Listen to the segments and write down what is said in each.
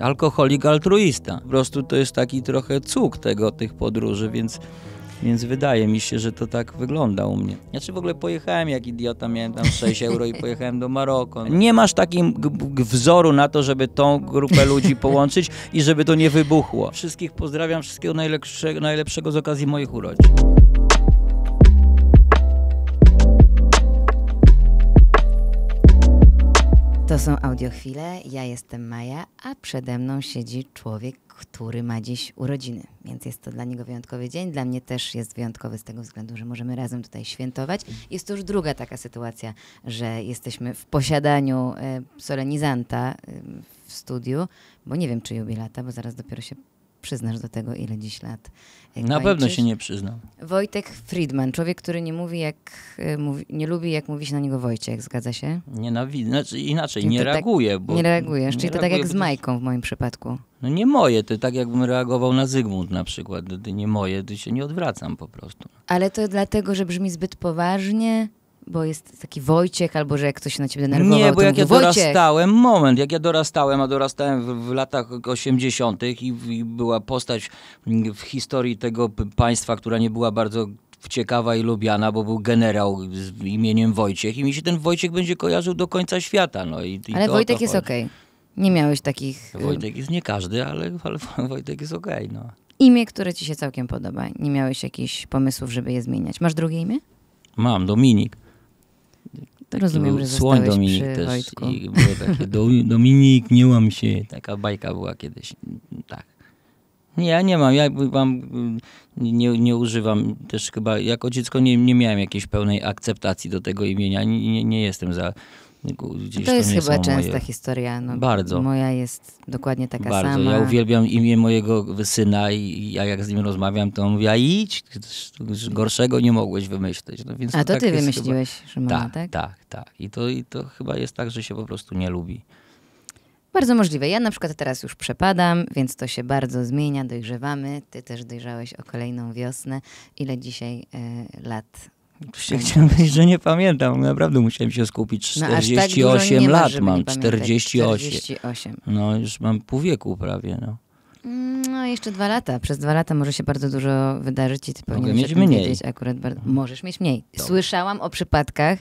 Alkoholik altruista. Po prostu to jest taki trochę cuk tego, tych podróży, więc więc wydaje mi się, że to tak wygląda u mnie. Znaczy w ogóle pojechałem jak idiota, miałem tam 6 euro i pojechałem do Maroko. No. Nie masz takim wzoru na to, żeby tą grupę ludzi połączyć i żeby to nie wybuchło. Wszystkich pozdrawiam, wszystkiego najlepszego, najlepszego z okazji moich urodzin. To są audiochwile, ja jestem Maja, a przede mną siedzi człowiek, który ma dziś urodziny, więc jest to dla niego wyjątkowy dzień. Dla mnie też jest wyjątkowy z tego względu, że możemy razem tutaj świętować. Jest to już druga taka sytuacja, że jesteśmy w posiadaniu e, solenizanta w studiu, bo nie wiem czy jubilata, bo zaraz dopiero się przyznasz do tego, ile dziś lat. Na pewno się nie przyznam. Wojtek Friedman, człowiek, który nie mówi jak y, mówi, nie lubi, jak mówi się na niego Wojciech, zgadza się? Nienawidzi, znaczy inaczej, nie tak reaguje. Tak, bo, nie reagujesz, czyli nie to reaguje, tak jak z Majką w moim przypadku. No nie moje, to tak jakbym reagował na Zygmunt na przykład. To nie moje, to się nie odwracam po prostu. Ale to dlatego, że brzmi zbyt poważnie, bo jest taki Wojciech, albo że jak ktoś się na ciebie denerwował, Nie, bo jak ja dorastałem, Wojciech. moment, jak ja dorastałem, a dorastałem w, w latach 80. I, i była postać w historii tego państwa, która nie była bardzo ciekawa i lubiana, bo był generał z imieniem Wojciech i mi się ten Wojciech będzie kojarzył do końca świata. No, i, i Ale Wojtek jest okej. Okay. Nie miałeś takich... Wojtek jest nie każdy, ale, ale Wojtek jest okej. Okay, no. Imię, które ci się całkiem podoba. Nie miałeś jakichś pomysłów, żeby je zmieniać. Masz drugie imię? Mam, Dominik. Taki Rozumiem, że słoń Dominik przy też. Wojtku. I było takie, Dominik, nie łam się. Taka bajka była kiedyś. Tak. Nie, ja nie mam. Ja mam, mm, nie, nie używam też chyba, jako dziecko nie, nie miałem jakiejś pełnej akceptacji do tego imienia. Nie, nie jestem za Gdzieś to jest chyba częsta moje... historia. No, Bardzo. Moja jest dokładnie taka Bardzo. sama. Ja uwielbiam imię mojego syna i ja jak z nim rozmawiam, to on mówi, a idź, gorszego nie mogłeś wymyśleć. No, więc a to, to tak ty wymyśliłeś, chyba... Szymona, tak? Tak, tak. tak. I, to, I to chyba jest tak, że się po prostu nie lubi. Bardzo możliwe. Ja na przykład teraz już przepadam, więc to się bardzo zmienia, dojrzewamy. Ty też dojrzałeś o kolejną wiosnę. Ile dzisiaj y, lat Oczywiście chciałem powiedzieć, że nie pamiętam. Naprawdę musiałem się skupić. 48 no, tak lat ma, mam. 48. 48. No już mam pół wieku prawie. No. Mm, no jeszcze dwa lata. Przez dwa lata może się bardzo dużo wydarzyć i ty Mogę powinieneś mieć mniej. akurat. Bardzo... Mhm. Możesz mieć mniej. Dobre. Słyszałam o przypadkach,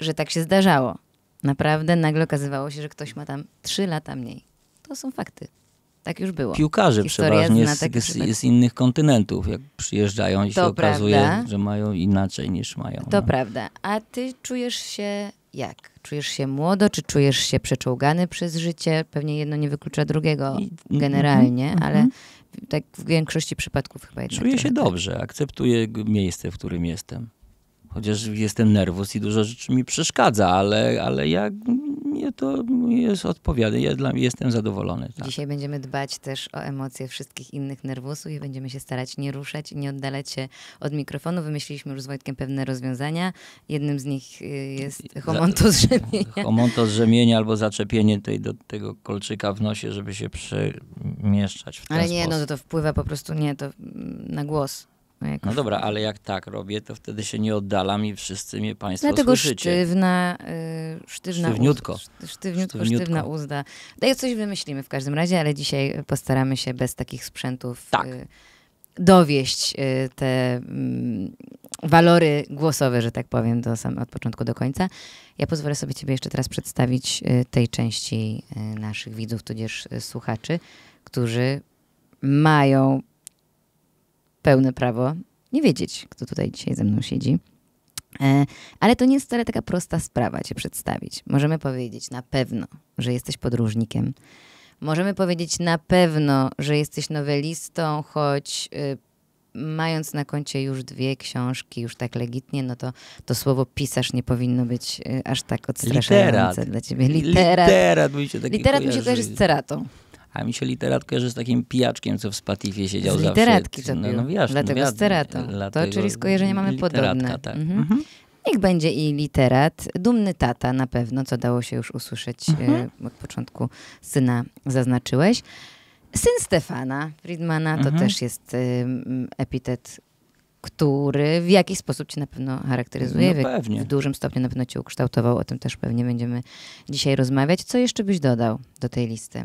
że tak się zdarzało. Naprawdę nagle okazywało się, że ktoś ma tam trzy lata mniej. To są fakty. Tak już było. Piłkarze przeważnie tak z, z, innych kontynentów, jak przyjeżdżają i się prawda. okazuje, że mają inaczej niż mają. To no. prawda. A ty czujesz się jak? Czujesz się młodo, czy czujesz się przeczołgany przez życie? Pewnie jedno nie wyklucza drugiego mhm, generalnie, mhm. ale tak w większości przypadków chyba jednak. Czuję się tak. dobrze, akceptuję miejsce, w którym jestem. Chociaż jestem nerwus i dużo rzeczy mi przeszkadza, ale, ale ja mnie to jest odpowiada. Ja dla, jestem zadowolony. Tak. Dzisiaj będziemy dbać też o emocje wszystkich innych nerwusów i będziemy się starać nie ruszać i nie oddalać się od mikrofonu. Wymyśliliśmy już z Wojtkiem pewne rozwiązania. Jednym z nich y, jest homontos rzemienia. Homontos rzemienia albo zaczepienie tej, do tego kolczyka w nosie, żeby się przemieszczać w ten Ale nie, no sposób. no to wpływa po prostu nie to mm, na głos. No, no dobra, ale jak tak robię, to wtedy się nie oddalam i wszyscy mnie państwo Dlatego słyszycie. sztywna, y, sztywna sztywniutko. Uz, sztywniutko, sztywniutko. sztywna uzda. No i coś wymyślimy w każdym razie, ale dzisiaj postaramy się bez takich sprzętów tak. y, dowieść y, te mm, walory głosowe, że tak powiem, do sam, od początku do końca. Ja pozwolę sobie ciebie jeszcze teraz przedstawić y, tej części y, naszych widzów, tudzież y, słuchaczy, którzy mają pełne prawo nie wiedzieć, kto tutaj dzisiaj ze mną siedzi. E, ale to nie jest wcale taka prosta sprawa Cię przedstawić. Możemy powiedzieć na pewno, że jesteś podróżnikiem. Możemy powiedzieć na pewno, że jesteś nowelistą, choć y, mając na koncie już dwie książki, już tak legitnie, no to to słowo pisarz nie powinno być y, aż tak odstraszające Literat. dla ciebie. Literat. Literat mi się, Literat mi się kojarzy z ceratą. A mi się literat kojarzy z takim pijaczkiem, co w Spatifie siedział z literatki zawsze. literatki no, no to no, no, Dlatego wiadomo, sterata. Dlatego to, czyli skojarzenie mamy podobne. Tak. Mhm. Mhm. Niech będzie i literat. Dumny tata na pewno, co dało się już usłyszeć e, mhm. od początku syna zaznaczyłeś. Syn Stefana Friedmana to mhm. też jest e, epitet, który w jakiś sposób cię na pewno charakteryzuje. No w, w, dużym stopniu na pewno cię ukształtował. O tym też pewnie będziemy dzisiaj rozmawiać. Co jeszcze byś dodał do tej listy?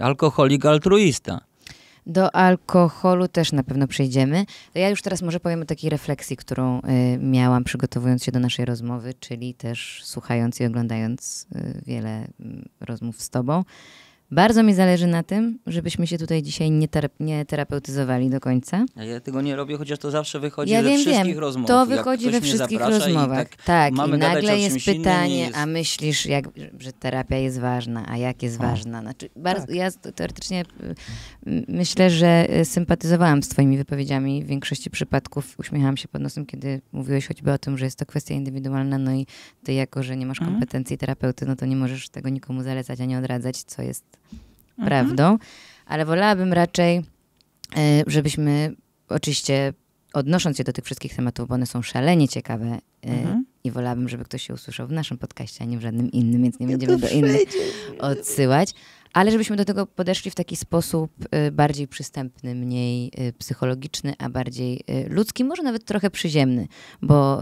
alkoholik, altruista. Do alkoholu też na pewno przejdziemy. Ja już teraz może powiem o takiej refleksji, którą y, miałam przygotowując się do naszej rozmowy, czyli też słuchając i oglądając y, wiele y, rozmów z Tobą. Bardzo mi zależy na tym, żebyśmy się tutaj dzisiaj nie, ter nie terapeutyzowali do końca. Ja tego nie robię, chociaż to zawsze wychodzi ja we wszystkich wiem. rozmowach. To wychodzi we wszystkich rozmowach. I tak, tak i nagle jest pytanie, jest... a myślisz, jak, że terapia jest ważna, a jak jest o. ważna? Znaczy, bardzo, tak. Ja teoretycznie y, myślę, że y, sympatyzowałam z twoimi wypowiedziami. W większości przypadków uśmiechałam się pod nosem, kiedy mówiłeś choćby o tym, że jest to kwestia indywidualna, no i ty jako, że nie masz mhm. kompetencji terapeuty, no to nie możesz tego nikomu zalecać, a nie odradzać, co jest mhm. prawdą, ale wolałabym raczej, e, żebyśmy oczywiście odnosząc się do tych wszystkich tematów, bo one są szalenie ciekawe e, mhm. i wolałabym, żeby ktoś się usłyszał w naszym podcaście, a nie w żadnym innym, więc nie ja będziemy do innych odsyłać. Ale żebyśmy do tego podeszli w taki sposób e, bardziej przystępny, mniej psychologiczny, a bardziej ludzki, może nawet trochę przyziemny, bo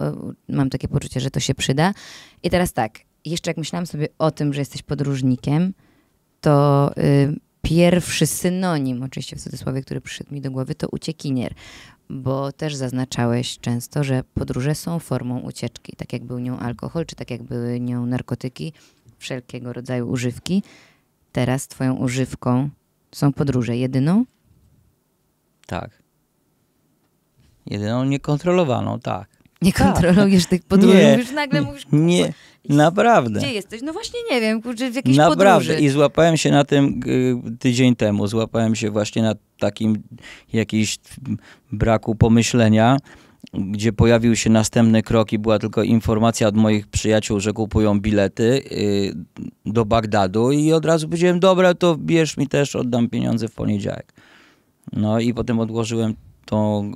mam takie poczucie, że to się przyda. I teraz tak, jeszcze jak myślałam sobie o tym, że jesteś podróżnikiem, to y, pierwszy synonim, oczywiście w cudzysłowie, który przyszedł mi do głowy, to uciekinier, bo też zaznaczałeś często, że podróże są formą ucieczki, tak jak był nią alkohol, czy tak jak były nią narkotyki, wszelkiego rodzaju używki. Teraz twoją używką są podróże jedyną? Tak. Jedyną niekontrolowaną, tak nie tak, kontrolujesz tak. tych podróży, nie, już nagle mówisz... nie, naprawdę. Gdzie jesteś? No właśnie nie wiem, kurczę, w jakiejś naprawdę. Naprawdę i złapałem się na tym tydzień temu, złapałem się właśnie na takim jakiś braku pomyślenia, gdzie pojawił się następny krok i była tylko informacja od moich przyjaciół, że kupują bilety y, do Bagdadu i od razu powiedziałem, dobra, to bierz mi też, oddam pieniądze w poniedziałek. No i potem odłożyłem tą,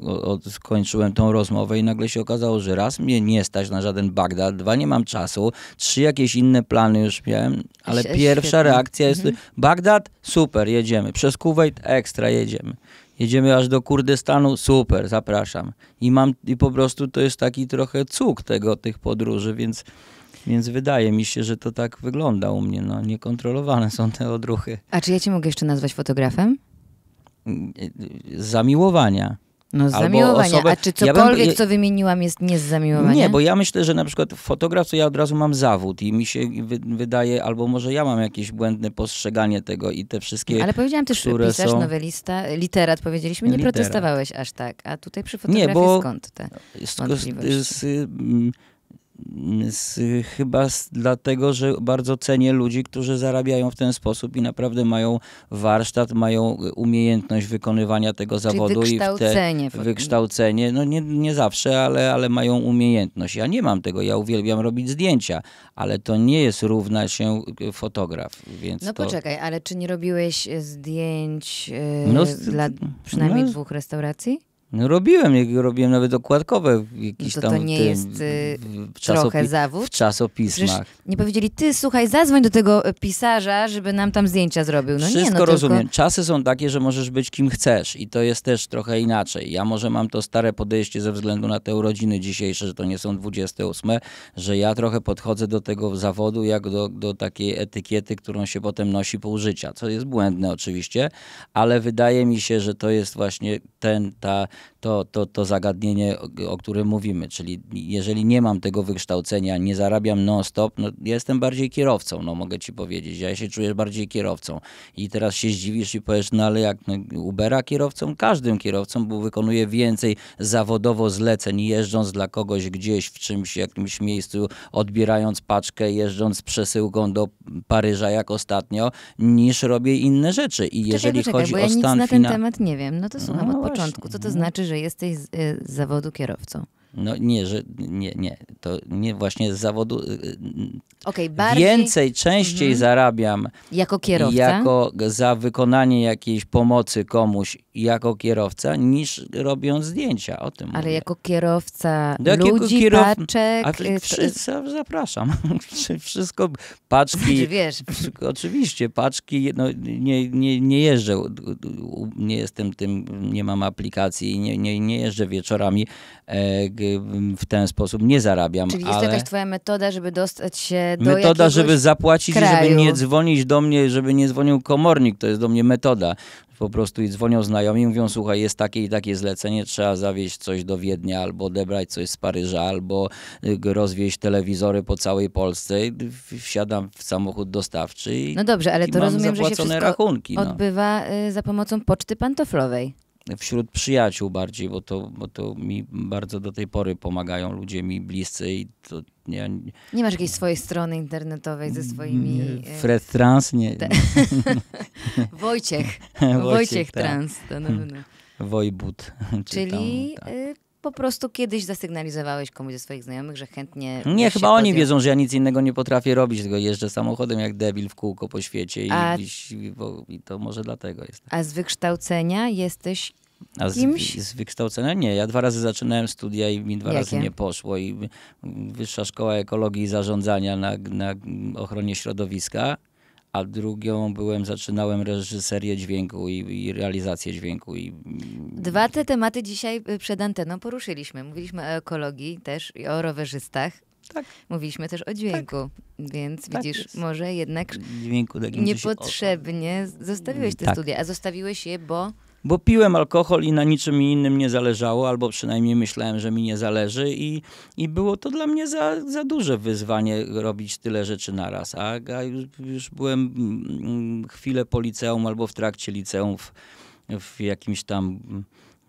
skończyłem tą rozmowę i nagle się okazało, że raz mnie nie stać na żaden Bagdad, dwa nie mam czasu, trzy jakieś inne plany już miałem, ale pierwsza mhm. reakcja jest mhm. Bagdad, super, jedziemy. Przez Kuwait, ekstra, jedziemy. Jedziemy aż do Kurdystanu, super, zapraszam. I mam, i po prostu to jest taki trochę cuk tego, tych podróży, więc... Więc wydaje mi się, że to tak wygląda u mnie. No, niekontrolowane są te odruchy. A czy ja cię mogę jeszcze nazwać fotografem? zamiłowania. No z zamiłowania. Osobę... A czy cokolwiek, ja bym... co wymieniłam, jest nie z zamiłowania? Nie, bo ja myślę, że na przykład fotograf, to ja od razu mam zawód i mi się wy wydaje, albo może ja mam jakieś błędne postrzeganie tego i te wszystkie, Ale powiedziałam też, które pisarz, są... nowelista, literat powiedzieliśmy, nie literat. protestowałeś aż tak. A tutaj przy fotografii nie, bo skąd te z, z, z, mm, z, chyba z, dlatego, że bardzo cenię ludzi, którzy zarabiają w ten sposób i naprawdę mają warsztat, mają y, umiejętność wykonywania tego Czyli zawodu wykształcenie. i te, wykształcenie. No nie, nie zawsze, ale, ale mają umiejętność. Ja nie mam tego, ja uwielbiam robić zdjęcia, ale to nie jest równa się y, fotograf. Więc no to... poczekaj, ale czy nie robiłeś y, zdjęć yy, no, dla no, przynajmniej no, dwóch restauracji? No robiłem, robiłem nawet okładkowe jakieś no to, to tam... nie tym, jest y, trochę zawód? W czasopismach. Przecież nie powiedzieli, ty słuchaj, zadzwoń do tego y, pisarza, żeby nam tam zdjęcia zrobił. No Wszystko nie, no, rozumiem. Tylko... Czasy są takie, że możesz być kim chcesz i to jest też trochę inaczej. Ja może mam to stare podejście ze względu na te urodziny dzisiejsze, że to nie są 28, że ja trochę podchodzę do tego zawodu jak do, do takiej etykiety, którą się potem nosi po życia, co jest błędne oczywiście, ale wydaje mi się, że to jest właśnie ten, ta to, to, to zagadnienie, o, którym mówimy. Czyli jeżeli nie mam tego wykształcenia, nie zarabiam non-stop, no, jestem bardziej kierowcą, no mogę ci powiedzieć. Ja się czuję bardziej kierowcą. I teraz się zdziwisz i powiesz, no ale jak no, Ubera kierowcą? Każdym kierowcą, bo wykonuje więcej zawodowo zleceń, jeżdżąc dla kogoś gdzieś w czymś, jakimś miejscu, odbierając paczkę, jeżdżąc przesyłką do Paryża, jak ostatnio, niż robię inne rzeczy. I jeżeli poczekaj, chodzi bo ja o stan nic na ten temat nie wiem. No to słucham no od właśnie. początku. Co to znaczy? znaczy, że jesteś z, y, z zawodu kierowcą. No nie, że nie, nie. To nie właśnie z zawodu. Y, y, okay, bardziej... Więcej, częściej mhm. zarabiam. Jako kierowca. Jako za wykonanie jakiejś pomocy komuś jako kierowca, niż robiąc zdjęcia. O tym. Ale mówię. jako kierowca. Do no ludzi, kierow... paczek. A, y, Zapraszam. Wszystko paczki. Znaczy, wiesz. Oczywiście, paczki. No, nie, nie, nie jeżdżę. Nie jestem tym, nie mam aplikacji, nie, nie, nie jeżdżę wieczorami. E, Y, w ten sposób nie zarabiam. Czyli jest ale... jakaś twoja metoda, żeby dostać się do Metoda, żeby zapłacić kraju. żeby nie dzwonić do mnie, żeby nie dzwonił komornik, to jest do mnie metoda. Po prostu i dzwonią znajomi, mówią, słuchaj, jest takie i takie zlecenie, trzeba zawieźć coś do Wiednia, albo odebrać coś z Paryża, albo y, rozwieźć telewizory po całej Polsce. Wsiadam w samochód dostawczy i No dobrze, ale to rozumiem, że się wszystko rachunki, no. odbywa no. za pomocą poczty pantoflowej wśród przyjaciół bardziej, bo to, bo to mi bardzo do tej pory pomagają ludzie mi bliscy i to ja... Nie masz jakiejś swojej strony internetowej ze swoimi... E, Fred Trans? Nie. Te... Wojciech. No, Wojciech, Wojciech Trans. To no, no. Wojbut. Czyli tam, tak. Y, po prostu kiedyś zasygnalizowałeś komuś ze swoich znajomych, że chętnie... Nie, chyba oni wiedzą, że ja nic innego nie potrafię robić, tylko jeżdżę samochodem jak debil w kółko po świecie i, a, gdzieś, i to może dlatego jest. A z wykształcenia jesteś a z, kimś? z wykształcenia? Nie, ja dwa razy zaczynałem studia i mi dwa Jakie? razy nie poszło. I Wyższa Szkoła Ekologii i Zarządzania na, na ochronie środowiska a drugą byłem, zaczynałem reżyserię dźwięku i, i, realizację dźwięku. I... Dwa te tematy dzisiaj y, przed anteną poruszyliśmy. Mówiliśmy o ekologii też i o rowerzystach. Tak. Mówiliśmy też o dźwięku, tak. więc tak widzisz, jest. może jednak dźwięku, niepotrzebnie zostawiłeś te tak. studia, a zostawiłeś je, bo bo piłem alkohol i na niczym innym nie zależało, albo przynajmniej myślałem, że mi nie zależy i, i było to dla mnie za, za duże wyzwanie robić tyle rzeczy naraz. A, a już, już byłem mm, chwilę po liceum albo w trakcie liceum w, w jakimś tam mm,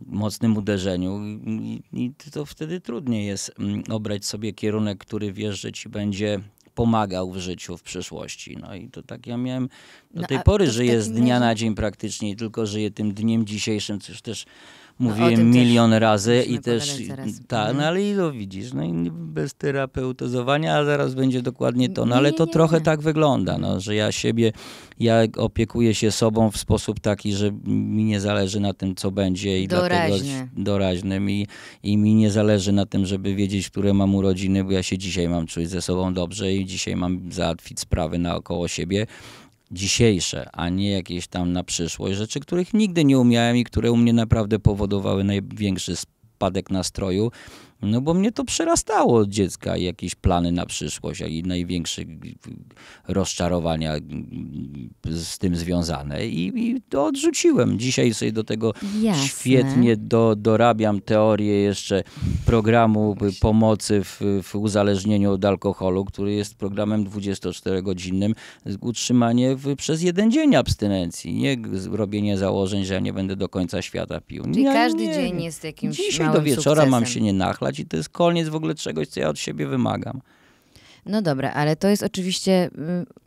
mocnym uderzeniu I, i to wtedy trudniej jest mm, obrać sobie kierunek, który wiesz, że ci będzie pomagał w życiu w przyszłości. No i to tak ja miałem, do no, tej pory żyję z dnia na dzień praktycznie, tylko żyję tym dniem dzisiejszym, już też mówiłem no, milion też razy i też. Tak, mhm. no ale i to no widzisz, no i bez terapeutyzowania, a zaraz będzie dokładnie to. No ale nie, to nie, trochę nie. tak wygląda, no, że ja siebie, ja opiekuję się sobą w sposób taki, że mi nie zależy na tym, co będzie i doraźny. dlatego doraźnym i, i mi nie zależy na tym, żeby wiedzieć, które mam urodziny, bo ja się dzisiaj mam czuć ze sobą dobrze i dzisiaj mam załatwić sprawy naokoło siebie dzisiejsze, a nie jakieś tam na przyszłość, rzeczy, których nigdy nie umiałem i które u mnie naprawdę powodowały największy spadek nastroju no bo mnie to przerastało od dziecka, jakieś plany na przyszłość i największe rozczarowania mm, z tym związane i, i to odrzuciłem. Dzisiaj sobie do tego Jasne. świetnie do, dorabiam teorię jeszcze programu no pomocy w, w uzależnieniu od alkoholu, który jest programem 24-godzinnym. Utrzymanie w, przez jeden dzień abstynencji, nie robienie założeń, że ja nie będę do końca świata pił. Czyli ja każdy nie. dzień jest jakimś Dzisiaj do wieczora sukcesem. mam się nie nachlać wyglądać i to jest koniec w ogóle czegoś, co ja od siebie wymagam. No dobra, ale to jest oczywiście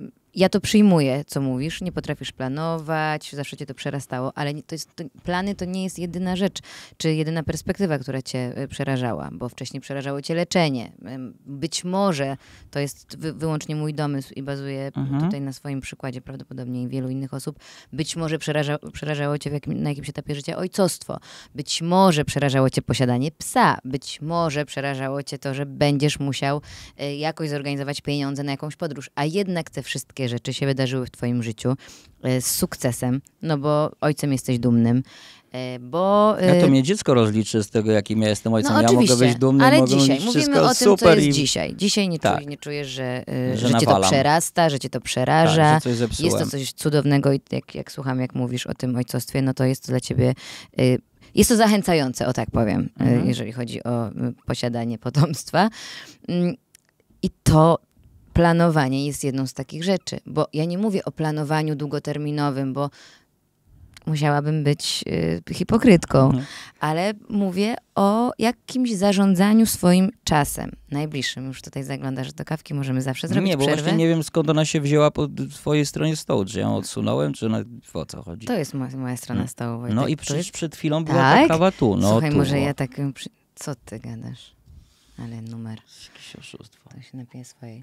y, ja to przyjmuję, co mówisz, nie potrafisz planować, zawsze cię to przerastało, ale to jest, to, plany to nie jest jedyna rzecz, czy jedyna perspektywa, która cię e, przerażała, bo wcześniej przerażało cię leczenie. Być może to jest wy, wyłącznie mój domysł i bazuje mhm. tutaj na swoim przykładzie prawdopodobnie wielu innych osób. Być może przeraża, przerażało cię jakim, na jakimś etapie życia ojcostwo, być może przerażało cię posiadanie psa, być może przerażało cię to, że będziesz musiał e, jakoś zorganizować pieniądze na jakąś podróż, a jednak te wszystkie rzeczy się wydarzyły w Twoim życiu e, z sukcesem, no bo ojcem jesteś dumnym. E, bo, ja no to e, mnie dziecko rozliczy z tego, jakim ja jestem ojcem. No, ja mogę być dumny, ale mogę dzisiaj mówimy o tym, super co jest i... dzisiaj. Dzisiaj nie, tak. czujesz, nie czujesz, że, że, tak, że cię to przerasta, że cię to przeraża. Tak, jest to coś cudownego i jak, jak słucham, jak mówisz o tym ojcostwie, no to jest to dla ciebie jest to zachęcające, o tak powiem, mhm. jeżeli chodzi o posiadanie potomstwa. Mm, I to, planowanie jest jedną z takich rzeczy, bo ja nie mówię o planowaniu długoterminowym, bo musiałabym być y, hipokrytką, mhm. ale mówię o jakimś zarządzaniu swoim czasem najbliższym. Już tutaj zaglądasz do kawki, możemy zawsze zrobić Nie, bo przerwę. właśnie nie wiem skąd ona się wzięła po twojej stronie stołu, czy ją odsunąłem, czy na, o co chodzi. To jest moja, moja strona mm. stołu. Wojtek. No i przecież przed chwilą była tak? ta kawa tu. No, Słuchaj, tu, może ja tak... Co ty gadasz? Ale numer. Jakieś oszustwo. To się napije swojej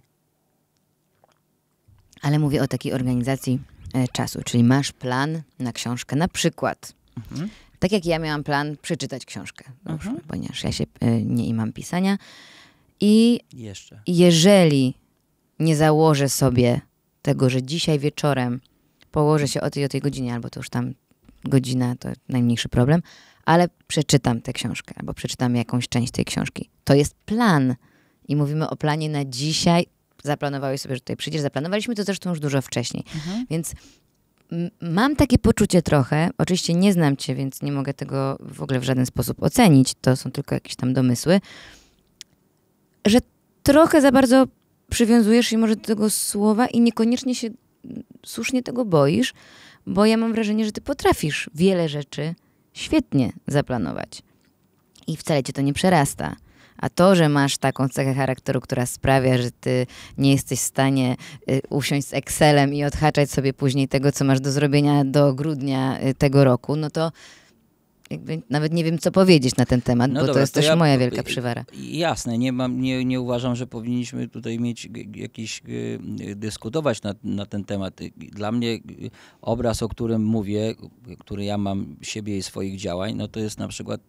ale mówię o takiej organizacji e, czasu, czyli masz plan na książkę, na przykład. Mhm. Tak jak ja miałam plan przeczytać książkę, no mhm. ponieważ ja się e, nie imam pisania. I Jeszcze. jeżeli nie założę sobie tego, że dzisiaj wieczorem położę się o tej o tej godzinie, albo to już tam godzina to najmniejszy problem, ale przeczytam tę książkę, albo przeczytam jakąś część tej książki. To jest plan. I mówimy o planie na dzisiaj, zaplanowałeś sobie, że tutaj przyjdziesz, zaplanowaliśmy to zresztą już dużo wcześniej. Mhm. Więc mam takie poczucie trochę, oczywiście nie znam cię, więc nie mogę tego w ogóle w żaden sposób ocenić, to są tylko jakieś tam domysły, że trochę za bardzo przywiązujesz się może do tego słowa i niekoniecznie się słusznie tego boisz, bo ja mam wrażenie, że ty potrafisz wiele rzeczy świetnie zaplanować. I wcale cię to nie przerasta. A to, że masz taką cechę charakteru, która sprawia, że ty nie jesteś w stanie y, usiąść z Excelem i odhaczać sobie później tego, co masz do zrobienia do grudnia y, tego roku, no to jakby nawet nie wiem, co powiedzieć na ten temat, no bo dobra, to jest to też ja, moja y, wielka przywara. Jasne, nie, mam, nie, nie uważam, że powinniśmy tutaj mieć jakiś, dyskutować na, na ten temat. Dla mnie obraz, o którym mówię, który ja mam siebie i swoich działań, no to jest na przykład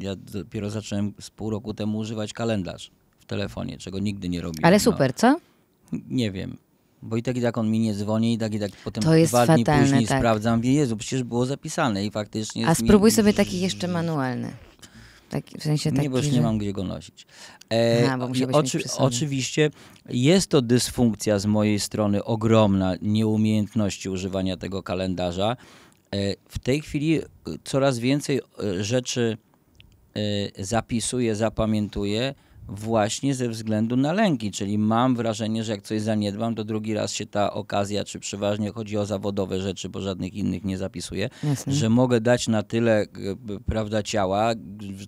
ja dopiero zacząłem z pół roku temu używać kalendarz w telefonie, czego nigdy nie robiłem. Ale no. super, no. co? Nie wiem. Bo i tak i tak on mi nie dzwoni, i tak i tak potem to jest dwa dni później tak. sprawdzam, wie, Jezu, przecież było zapisane i faktycznie... A spróbuj mi... sobie taki jeszcze manualny. Taki, w sensie taki, nie, bo już nie że... mam gdzie go nosić. E, Aha, oczy, oczywiście jest to dysfunkcja z mojej strony ogromna nieumiejętności używania tego kalendarza. E, w tej chwili coraz więcej e, rzeczy Y, zapisuję, zapamiętuję właśnie ze względu na lęki, czyli mam wrażenie, że jak coś zaniedbam, to drugi raz się ta okazja, czy przeważnie chodzi o zawodowe rzeczy, bo żadnych innych nie zapisuję, Jasne. że mogę dać na tyle, y, prawda, ciała,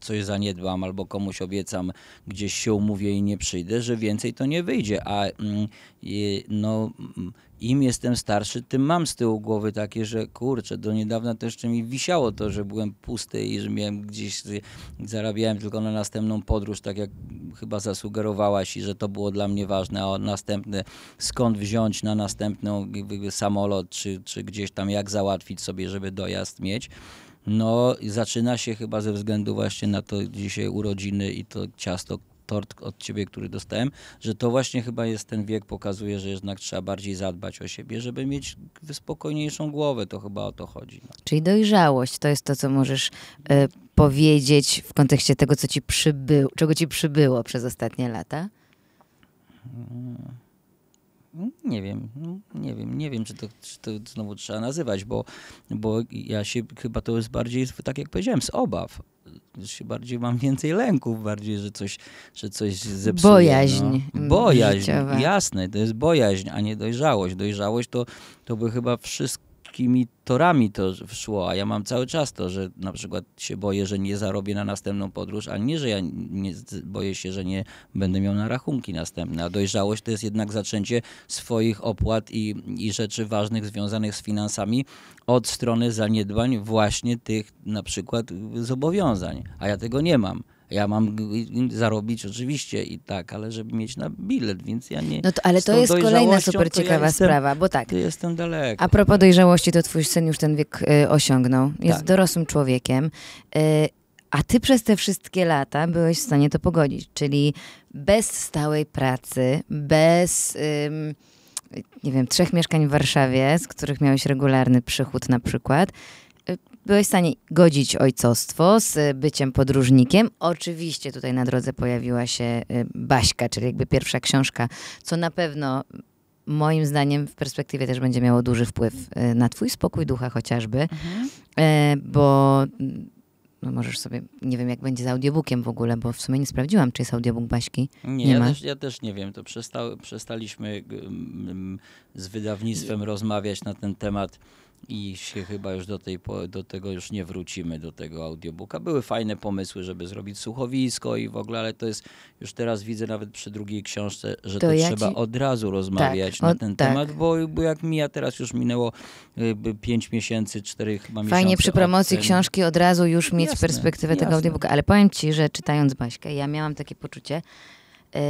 coś zaniedbam albo komuś obiecam, gdzieś się umówię i nie przyjdę, że więcej to nie wyjdzie, a mm, y, no mm, im jestem starszy, tym mam z tyłu głowy takie, że kurczę, do niedawna to jeszcze mi wisiało to, że byłem pusty i że miałem gdzieś, zarabiałem tylko na następną podróż, tak jak chyba zasugerowałaś i że to było dla mnie ważne, a następne, skąd wziąć na następną samolot, czy, czy gdzieś tam jak załatwić sobie, żeby dojazd mieć. No, zaczyna się chyba ze względu właśnie na to dzisiaj urodziny i to ciasto, tort od ciebie, który dostałem, że to właśnie chyba jest ten wiek, pokazuje, że jednak trzeba bardziej zadbać o siebie, żeby mieć spokojniejszą głowę. To chyba o to chodzi. No. Czyli dojrzałość to jest to, co możesz y, powiedzieć w kontekście tego, co ci przybyło, czego ci przybyło przez ostatnie lata? Mm, nie wiem, no, nie wiem, nie wiem, czy to, czy to znowu trzeba nazywać, bo, bo ja się chyba to jest bardziej, tak jak powiedziałem, z obaw się bardziej mam więcej lęków, bardziej, że coś, że coś zepsuje. Bojaźń. No. Mm, bojaźń, życiowa. jasne, to jest bojaźń, a nie dojrzałość. Dojrzałość to, to by chyba wszystko wszystkimi torami to szło, a ja mam cały czas to, że na przykład się boję, że nie zarobię na następną podróż, a nie, że ja nie, boję się, że nie będę miał na rachunki następne. A dojrzałość to jest jednak zaczęcie swoich opłat i, i rzeczy ważnych związanych z finansami od strony zaniedbań właśnie tych na przykład zobowiązań, a ja tego nie mam. Ja mam zarobić oczywiście i tak, ale żeby mieć na bilet, więc ja nie. No to, ale to jest kolejna super ciekawa ja jestem, sprawa, bo tak. Jestem daleko. A propos dojrzałości, to twój syn już ten wiek y, osiągnął. Jest tak. dorosłym człowiekiem. Y, a ty przez te wszystkie lata byłeś w stanie to pogodzić, czyli bez stałej pracy, bez. nie wiem, trzech mieszkań w Warszawie, z których miałeś regularny przychód na przykład, byłeś w stanie godzić ojcostwo z e, byciem podróżnikiem. Oczywiście tutaj na drodze pojawiła się e, Baśka, czyli jakby pierwsza książka, co na pewno moim zdaniem w perspektywie też będzie miało duży wpływ e, na twój spokój ducha chociażby, mhm. bo mm, no możesz sobie, nie wiem jak będzie z audiobookiem w ogóle, bo w sumie nie sprawdziłam, czy jest audiobook Baśki. Nie, nie ja, też, ja, też, nie wiem, to przestał, przestaliśmy z wydawnictwem rozmawiać na ten temat i się chyba już do, tej, do tego już nie wrócimy, do tego audiobooka. Były fajne pomysły, żeby zrobić słuchowisko i w ogóle, ale to jest, już teraz widzę nawet przy drugiej książce, że to, to ja trzeba ci... od razu rozmawiać tak, na ten tak. temat, bo, bo jak mija teraz już minęło y, miesięcy, czterech chyba Fajnie miesiące przy promocji książki od razu już mieć jasne, perspektywę jasne. tego audiobooka, ale powiem ci, że czytając Baśkę, ja miałam takie poczucie, y,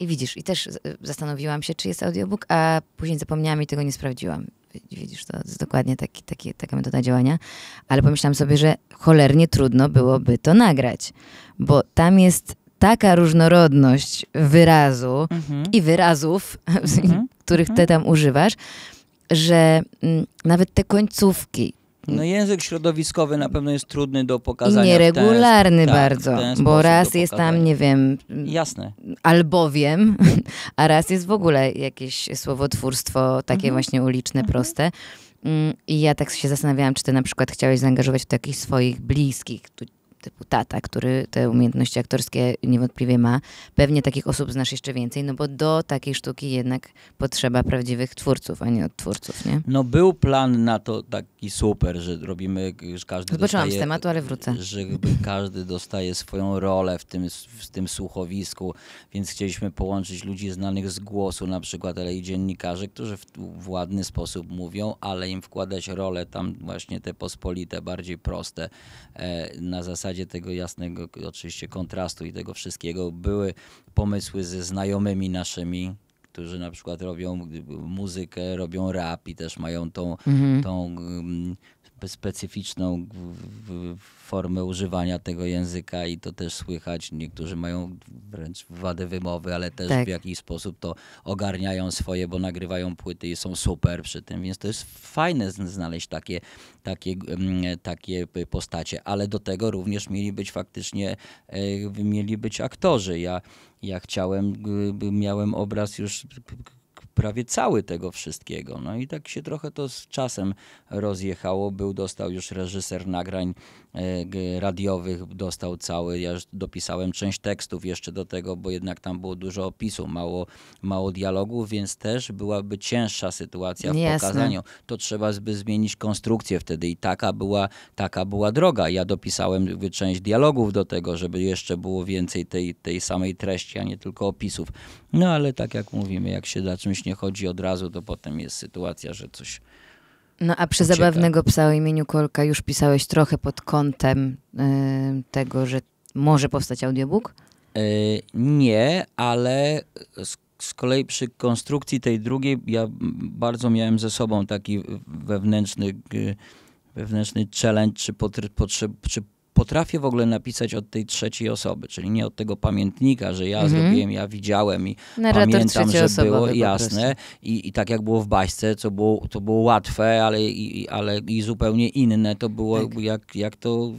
i widzisz, i też y, zastanowiłam się, czy jest audiobook, a później zapomniałam i tego nie sprawdziłam Widzisz, to jest dokładnie taki, taki, taka metoda działania. Ale pomyślałam sobie, że cholernie trudno byłoby to nagrać, bo tam jest taka różnorodność wyrazu mhm. i wyrazów, mhm. których ty mhm. tam używasz, że m, mm, nawet te końcówki, no hmm. język środowiskowy na pewno jest trudny do pokazania. I nieregularny tak, ten, bardzo, tak, bo raz jest tam, nie wiem, Jasne. albowiem, a raz jest w ogóle jakieś słowotwórstwo takie mhm. właśnie uliczne, mhm. proste. Mm, I ja tak się zastanawiałam, czy ty na przykład chciałeś zaangażować w takich swoich bliskich, tu, typu tata, który te umiejętności aktorskie niewątpliwie ma. Pewnie takich osób znasz jeszcze więcej, no bo do takiej sztuki jednak potrzeba prawdziwych twórców, a nie odtwórców, nie? No był plan na to taki super, że robimy, już każdy Zobaczyłam dostaje... z tematu, ale wrócę. Że każdy dostaje swoją rolę w tym, w tym słuchowisku, więc chcieliśmy połączyć ludzi znanych z głosu na przykład, ale i dziennikarzy, którzy w, w ładny sposób mówią, ale im wkładać role tam właśnie te pospolite, bardziej proste, e, na zasadzie zasadzie tego jasnego oczywiście kontrastu i tego wszystkiego były pomysły ze znajomymi naszymi, którzy na przykład robią y, muzykę, robią rap i też mają tą, mhm. tą mm, specyficzną formę używania tego języka i to też słychać. Niektórzy mają wręcz wadę wymowy, ale też tak. w jakiś sposób to ogarniają swoje, bo nagrywają płyty i są super przy tym, więc to jest fajne znaleźć takie, takie, mm, takie postacie, ale do tego również mieli być faktycznie, e, mieli być aktorzy. Ja ja chciałem, miałem obraz już prawie cały tego wszystkiego. No i tak się trochę to z czasem rozjechało. Był, dostał już reżyser nagrań E, radiowych dostał cały. Ja już dopisałem część tekstów jeszcze do tego, bo jednak tam było dużo opisu, mało, mało dialogów, więc też byłaby cięższa sytuacja w Jasne. pokazaniu. To trzeba by zmienić konstrukcję wtedy i taka była, taka była droga. Ja dopisałem część dialogów do tego, żeby jeszcze było więcej tej, tej samej treści, a nie tylko opisów. No ale tak jak mówimy, jak się za czymś nie chodzi od razu, to potem jest sytuacja, że coś no a przy ucieka. zabawnego psa o imieniu Kolka już pisałeś trochę pod kątem y, tego, że może powstać audiobook? Y, nie, ale z, z, kolei przy konstrukcji tej drugiej ja bardzo miałem ze sobą taki wewnętrzny, y, wewnętrzny challenge, czy, potr, potrzeb czy potrafię w ogóle napisać od tej trzeciej osoby, czyli nie od tego pamiętnika, że ja mhm. zrobiłem, ja widziałem i Narrator pamiętam, że było jasne. I, I tak jak było w baśce, co było, to było łatwe, ale i, ale i zupełnie inne to było tak. jak, jak to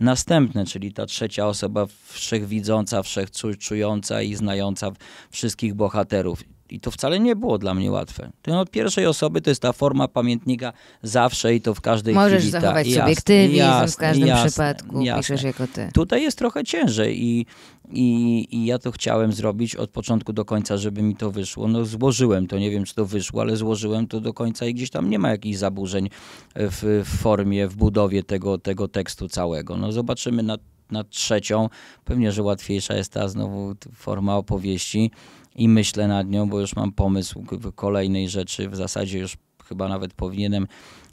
następne, czyli ta trzecia osoba wszechwidząca, wszechczująca i znająca wszystkich bohaterów i to wcale nie było dla mnie łatwe. To od pierwszej osoby to jest ta forma pamiętnika zawsze i to w każdej Możesz chwili. Możesz tak, zachować subiektywizm jasne, w każdym jasne, przypadku, jasne. piszesz jako ty. Tutaj jest trochę ciężej i, i, i ja to chciałem zrobić od początku do końca, żeby mi to wyszło. No złożyłem to, nie wiem czy to wyszło, ale złożyłem to do końca i gdzieś tam nie ma jakichś zaburzeń w, w formie, w budowie tego, tego tekstu całego. No zobaczymy na, na trzecią. Pewnie, że łatwiejsza jest ta znowu forma opowieści i myślę nad nią, bo już mam pomysł kolejnej rzeczy. W zasadzie już chyba nawet powinienem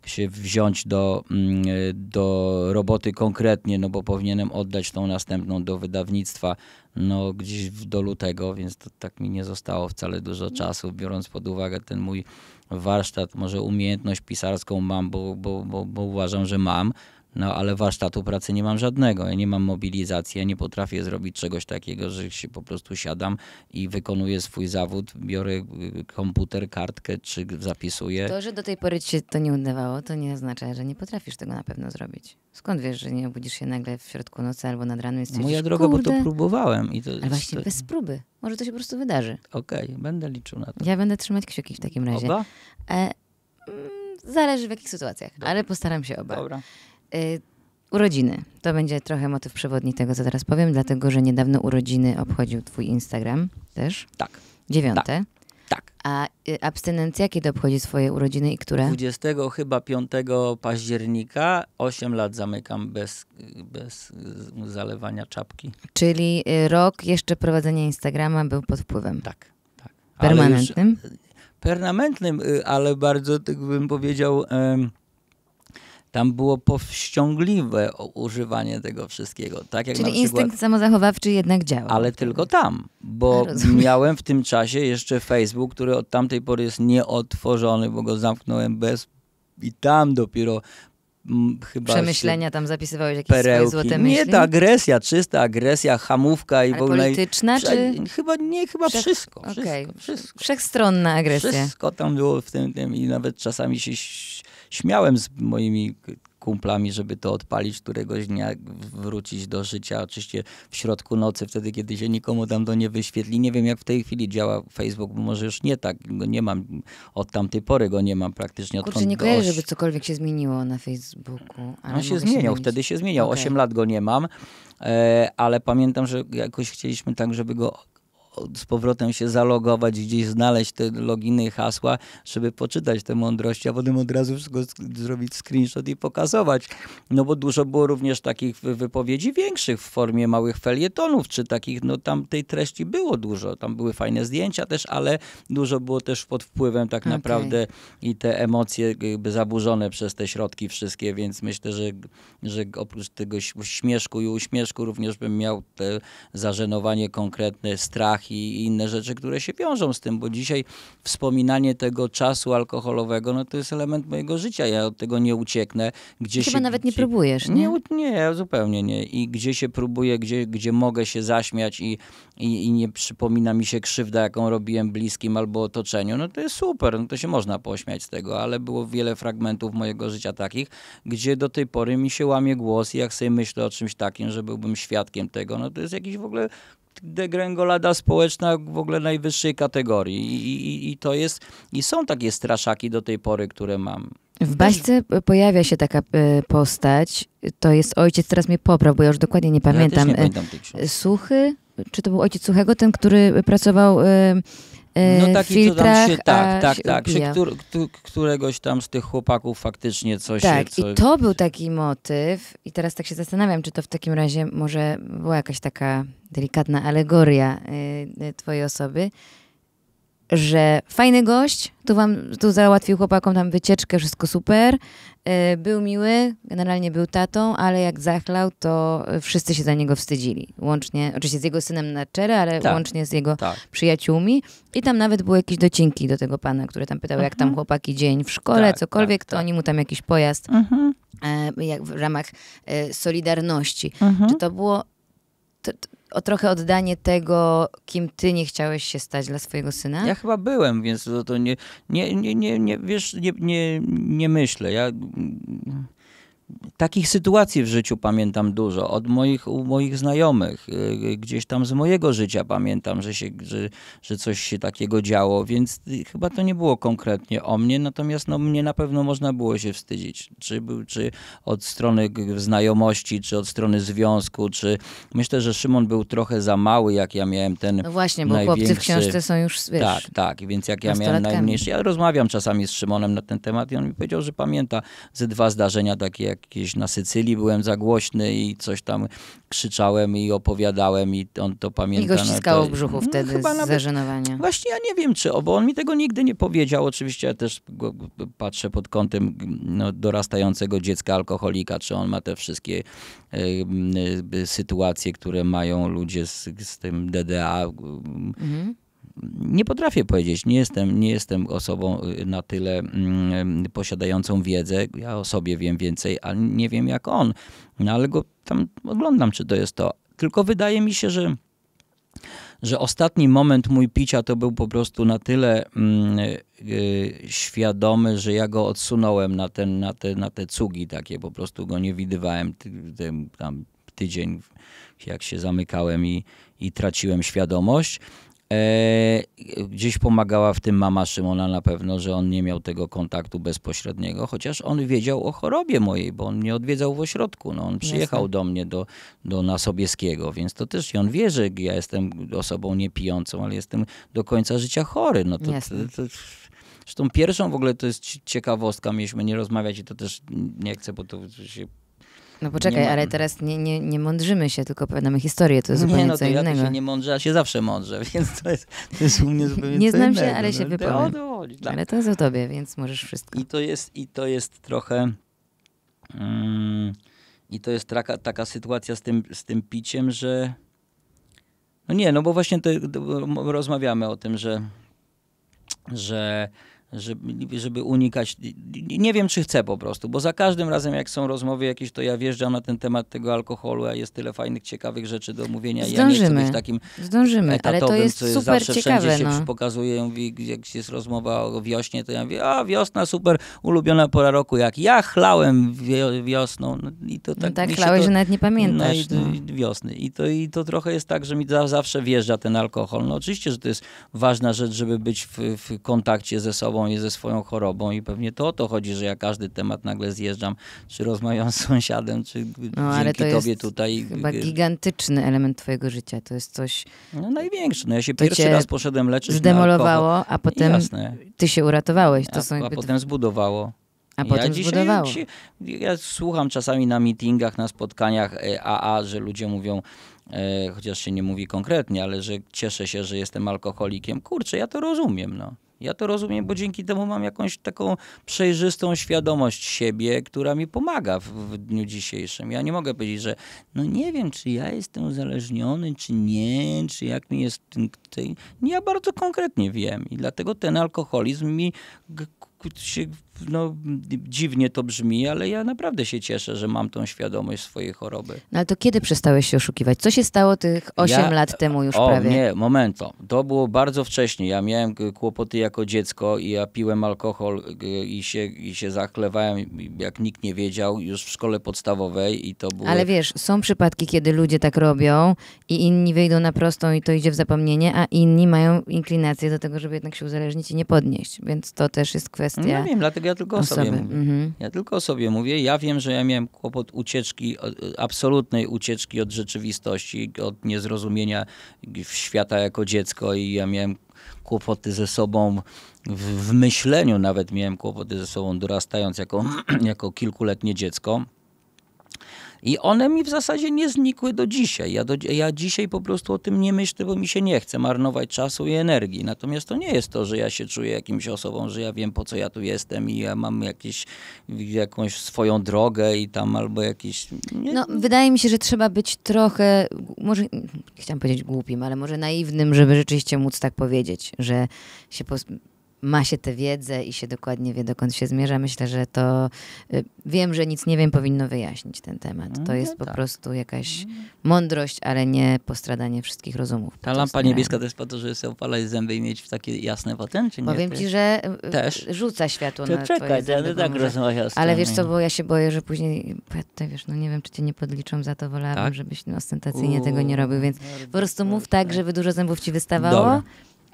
się wziąć do, mm, do roboty konkretnie, no bo powinienem oddać tą następną do wydawnictwa no gdzieś do lutego, więc to tak mi nie zostało wcale dużo czasu, biorąc pod uwagę ten mój warsztat, może umiejętność pisarską mam, bo, bo, bo, bo uważam, że mam, no ale warsztatu pracy nie mam żadnego, ja nie mam mobilizacji, ja nie potrafię zrobić czegoś takiego, że się po prostu siadam i wykonuję swój zawód, biorę y, komputer, kartkę czy zapisuję. To, że do tej pory ci się to nie udawało, to nie oznacza, że nie potrafisz tego na pewno zrobić. Skąd wiesz, że nie obudzisz się nagle w środku nocy albo nad ranem i stwierdzisz, Moja droga, bo to próbowałem. I to, ale właśnie to... bez próby. Może to się po prostu wydarzy. Okej, okay, będę liczył na to. Ja będę trzymać kciuki w takim razie. Oba? E, mm, zależy w jakich sytuacjach, Dobra. ale postaram się oba. Dobra. Y, urodziny. To będzie trochę motyw przewodni tego, co teraz powiem, dlatego że niedawno urodziny obchodził twój Instagram też. Tak. Dziewiąte. Tak. tak. A y, abstynencja kiedy obchodzi swoje urodziny i które? 20 chyba 5 października. 8 lat zamykam bez, bez zalewania czapki. Czyli y, rok jeszcze prowadzenia Instagrama był pod wpływem. Tak. tak. Permanentnym? Już, permanentnym, ale bardzo, tak bym powiedział... Tam było powściągliwe używanie tego wszystkiego. Tak jak Czyli na instynkt przykład, samozachowawczy jednak działa. Ale tylko tam, bo Rozumiem. miałem w tym czasie jeszcze Facebook, który od tamtej pory jest nieotworzony, bo go zamknąłem bez... I tam dopiero mm, chyba. Przemyślenia tam zapisywałeś jakieś perełki. swoje złote myśli? Nie, ta agresja, czysta agresja, hamówka i Ale w ogóle. polityczna czy? Chyba nie, chyba Wszech... wszystko, okay. wszystko, wszystko. Wszechstronna agresja. Wszystko tam było w tym, tym i nawet czasami się śmiałem z moimi kumplami, żeby to odpalić któregoś dnia, wrócić do życia, oczywiście w środku nocy, wtedy, kiedy się nikomu tam to nie wyświetli. Nie wiem, jak w tej chwili działa Facebook, może już nie tak, go nie mam, od tamtej pory go nie mam praktycznie. Kurczę, odkąd nie kojarzę, oś... żeby cokolwiek się zmieniło na Facebooku. Ale On się zmieniał, się wtedy się zmieniał, okay. 8 lat go nie mam e, ale pamiętam, że jakoś chcieliśmy tak, żeby go z powrotem się zalogować, gdzieś znaleźć te loginy i hasła, żeby poczytać te mądrości, a potem od razu wszystko zrobić screenshot i pokazować. No bo dużo było również takich wypowiedzi większych w formie małych felietonów, czy takich, no tam tej treści było dużo. Tam były fajne zdjęcia też, ale dużo było też pod wpływem tak okay. naprawdę i te emocje jakby zaburzone przez te środki wszystkie, więc myślę, że, że oprócz tego śmieszku i uśmieszku również bym miał te zażenowanie konkretne, strach i, i inne rzeczy, które się wiążą z tym, bo dzisiaj wspominanie tego czasu alkoholowego, no to jest element mojego życia, ja od tego nie ucieknę. Gdzie Chyba się, nawet nie gdzie, próbujesz, nie? nie? Nie, zupełnie nie. I gdzie się próbuję, gdzie, gdzie mogę się zaśmiać i, i, i nie przypomina mi się krzywda, jaką robiłem bliskim albo otoczeniu, no to jest super, no to się można pośmiać z tego, ale było wiele fragmentów mojego życia takich, gdzie do tej pory mi się łamie głos i jak sobie myślę o czymś takim, że byłbym świadkiem tego, no to jest jakiś w ogóle degrengolada społeczna w ogóle najwyższej kategorii. I, i, I, to jest, i są takie straszaki do tej pory, które mam. W baśce pojawia się taka e, postać, to jest ojciec, teraz mnie popraw, bo ja już dokładnie nie pamiętam. Ja nie e, pamiętam Suchy, czy to był ojciec Suchego, ten, który pracował e, E, no taki, filtrach, co tam się, tak, tak, się tak, któregoś tam z tych chłopaków faktycznie coś... Tak, coś... i to był taki motyw i teraz tak się zastanawiam, czy to w takim razie może była jakaś taka delikatna alegoria y, y, twojej osoby, że fajny gość, tu wam, tu załatwił chłopakom tam wycieczkę, wszystko super, e, był miły, generalnie był tatą, ale jak zachlał, to wszyscy się za niego wstydzili. Łącznie, oczywiście z jego synem na czele, ale tak. łącznie z jego tak. przyjaciółmi. I tam nawet były jakieś docinki do tego pana, który tam pytał, mhm. jak tam mhm. chłopaki dzień w szkole, tak, cokolwiek, tak, to tak. oni mu tam jakiś pojazd mhm. E, jak w ramach e, Solidarności. Mhm. Czy to było... To, to, o trochę oddanie tego, kim ty nie chciałeś się stać dla swojego syna? Ja chyba byłem, więc to, to nie, nie, nie, nie, nie, wiesz, nie, nie, nie myślę. Ja takich sytuacji w życiu pamiętam dużo. Od moich, u moich znajomych, y, y, gdzieś tam z mojego życia pamiętam, że, się, że, że coś się takiego działo, więc y, chyba to nie było konkretnie o mnie, natomiast no, mnie na pewno można było się wstydzić. Czy, czy od strony znajomości, czy od strony związku, czy myślę, że Szymon był trochę za mały, jak ja miałem ten. No właśnie, bo największy... chłopcy w książce są już wiesz, Tak, tak, więc jak ja miałem najmniejszy. Ja rozmawiam czasami z Szymonem na ten temat i on mi powiedział, że pamięta ze dwa zdarzenia takie, jakieś na Sycylii byłem za głośny i coś tam krzyczałem i opowiadałem i on to pamięta. I go ściskało no, to, w brzuchu no, wtedy no, z zażenowania. Właśnie ja nie wiem czy, bo on mi tego nigdy nie powiedział. Oczywiście ja też go, patrzę pod kątem no, dorastającego dziecka alkoholika, czy on ma te wszystkie y, y, sytuacje, które mają ludzie z, z tym DDA. Mhm nie potrafię powiedzieć, nie jestem, nie jestem osobą y, na tyle mm, posiadającą wiedzę. Ja o sobie wiem więcej, ale nie wiem jak on. No ale go tam oglądam, czy to jest to. Tylko wydaje mi się, że że ostatni moment mój picia to był po prostu na tyle yy, świadomy, że ja go odsunąłem na, ten, na, te, na te cugi takie, po prostu go nie widywałem ty, ty, tam tydzień, jak się zamykałem i, i traciłem świadomość. E, gdzieś pomagała w tym mama Szymona na pewno, że on nie miał tego kontaktu bezpośredniego, chociaż on wiedział o chorobie mojej, bo on mnie odwiedzał w ośrodku. No, on przyjechał Jasne. do mnie, do, do Nasobieskiego, więc to też i on wie, że ja jestem osobą niepijącą, ale jestem do końca życia chory. No to, Jasne. to, to Zresztą pierwszą w ogóle to jest ciekawostka, mieliśmy nie rozmawiać i to też nie chcę, bo to się no poczekaj, ma... ale teraz nie, nie, nie mądrzymy się, tylko opowiadamy historię, to jest zupełnie nie, no, co innego. Ja się nie mądrze, a się zawsze mądrze, więc to jest, to jest u mnie zupełnie Nie znam innego, się, ale no, się wypowiem. Dla... Tak. Ale to jest o tobie, więc możesz wszystko. I to jest, i to jest trochę... Mm, I to jest taka, taka sytuacja z tym, z tym piciem, że... No nie, no bo właśnie to, to rozmawiamy o tym, że, że żeby, żeby unikać. Nie wiem, czy chcę po prostu, bo za każdym razem, jak są rozmowy jakieś, to ja wjeżdżam na ten temat tego alkoholu, a jest tyle fajnych, ciekawych rzeczy do omówienia. Zdążymy. Ja nie chcę być takim Zdążymy, etatowym, ale to jest co super zawsze ciekawe, wszędzie no. się pokazuje. jak jest rozmowa o wiośnie, to ja mówię, a wiosna super, ulubiona pora roku. Jak ja chlałem wiosną. No, i to tak, no tak, tak chlałeś, to, że nawet nie pamiętasz. No i, no. wiosny. I to, I to trochę jest tak, że mi za, zawsze wjeżdża ten alkohol. No oczywiście, że to jest ważna rzecz, żeby być w, w kontakcie ze sobą, i ze swoją chorobą i pewnie to o to chodzi, że ja każdy temat nagle zjeżdżam, czy rozmawiam z sąsiadem, czy no, ale to tobie jest tutaj. chyba gigantyczny element twojego życia, to jest coś... No największy, no ja się pierwszy raz poszedłem leczyć Zdemolowało, a potem Jasne. ty się uratowałeś. To a, są jakby... a potem zbudowało. A ja potem dzisiaj, zbudowało. Dzisiaj, ja słucham czasami na meetingach, na spotkaniach AA, e, że ludzie mówią, e, chociaż się nie mówi konkretnie, ale że cieszę się, że jestem alkoholikiem. Kurczę, ja to rozumiem, no. Ja to rozumiem, bo dzięki temu mam jakąś taką przejrzystą świadomość siebie, która mi pomaga w, w, dniu dzisiejszym. Ja nie mogę powiedzieć, że no nie wiem, czy ja jestem uzależniony, czy nie, czy jak mi jest. Ten, ten. Ja bardzo konkretnie wiem i dlatego ten alkoholizm mi się, no, dziwnie to brzmi, ale ja naprawdę się cieszę, że mam tą świadomość swojej choroby. No ale to kiedy przestałeś się oszukiwać? Co się stało tych 8 ja, lat temu już o, prawie? Nie, momento. To było bardzo wcześnie. Ja miałem kłopoty jako dziecko i ja piłem alkohol i się, i się zachlewałem, jak nikt nie wiedział, już w szkole podstawowej i to było... Ale wiesz, są przypadki, kiedy ludzie tak robią i inni wyjdą na prostą i to idzie w zapomnienie, a inni mają inklinację do tego, żeby jednak się uzależnić i nie podnieść. Więc to też jest kwestia kwestie. No wiem, dlatego ja tylko osoby. o sobie mówię. Mhm. Ja tylko o sobie mówię. Ja wiem, że ja miałem kłopot ucieczki, absolutnej ucieczki od rzeczywistości, od niezrozumienia świata jako dziecko i ja miałem kłopoty ze sobą w, w myśleniu, nawet miałem kłopoty ze sobą dorastając jako, jako kilkuletnie dziecko. I one mi w zasadzie nie znikły do dzisiaj. Ja, do, ja dzisiaj po prostu o tym nie myślę, bo mi się nie chce marnować czasu i energii. Natomiast to nie jest to, że ja się czuję jakimś osobą, że ja wiem po co ja tu jestem i ja mam jakieś, jakąś swoją drogę i tam albo jakieś... Nie. No, wydaje mi się, że trzeba być trochę, może chciałam powiedzieć głupim, ale może naiwnym, żeby rzeczywiście móc tak powiedzieć, że się... Po ma się tę wiedzę i się dokładnie wie, dokąd się zmierza. Myślę, że to y, wiem, że nic nie wiem, powinno wyjaśnić ten temat. To mm, jest no po tak. prostu jakaś mm. mądrość, ale nie postradanie wszystkich rozumów. Ta lampa niebieska to jest po to, żeby sobie opalać zęby i mieć w takie jasne potem, czy nie? Powiem ci, że y, y, Też? rzuca światło to na czekaj, twoje zęby, tak rozmawiam Ale wiesz co, bo ja się boję, że później, ja wiesz, no nie wiem, czy cię nie podliczą za to, wolałabym, tak? żebyś no, ostentacyjnie Uuu, tego nie robił, więc po prostu mów tak, żeby dużo zębów ci wystawało. Dobra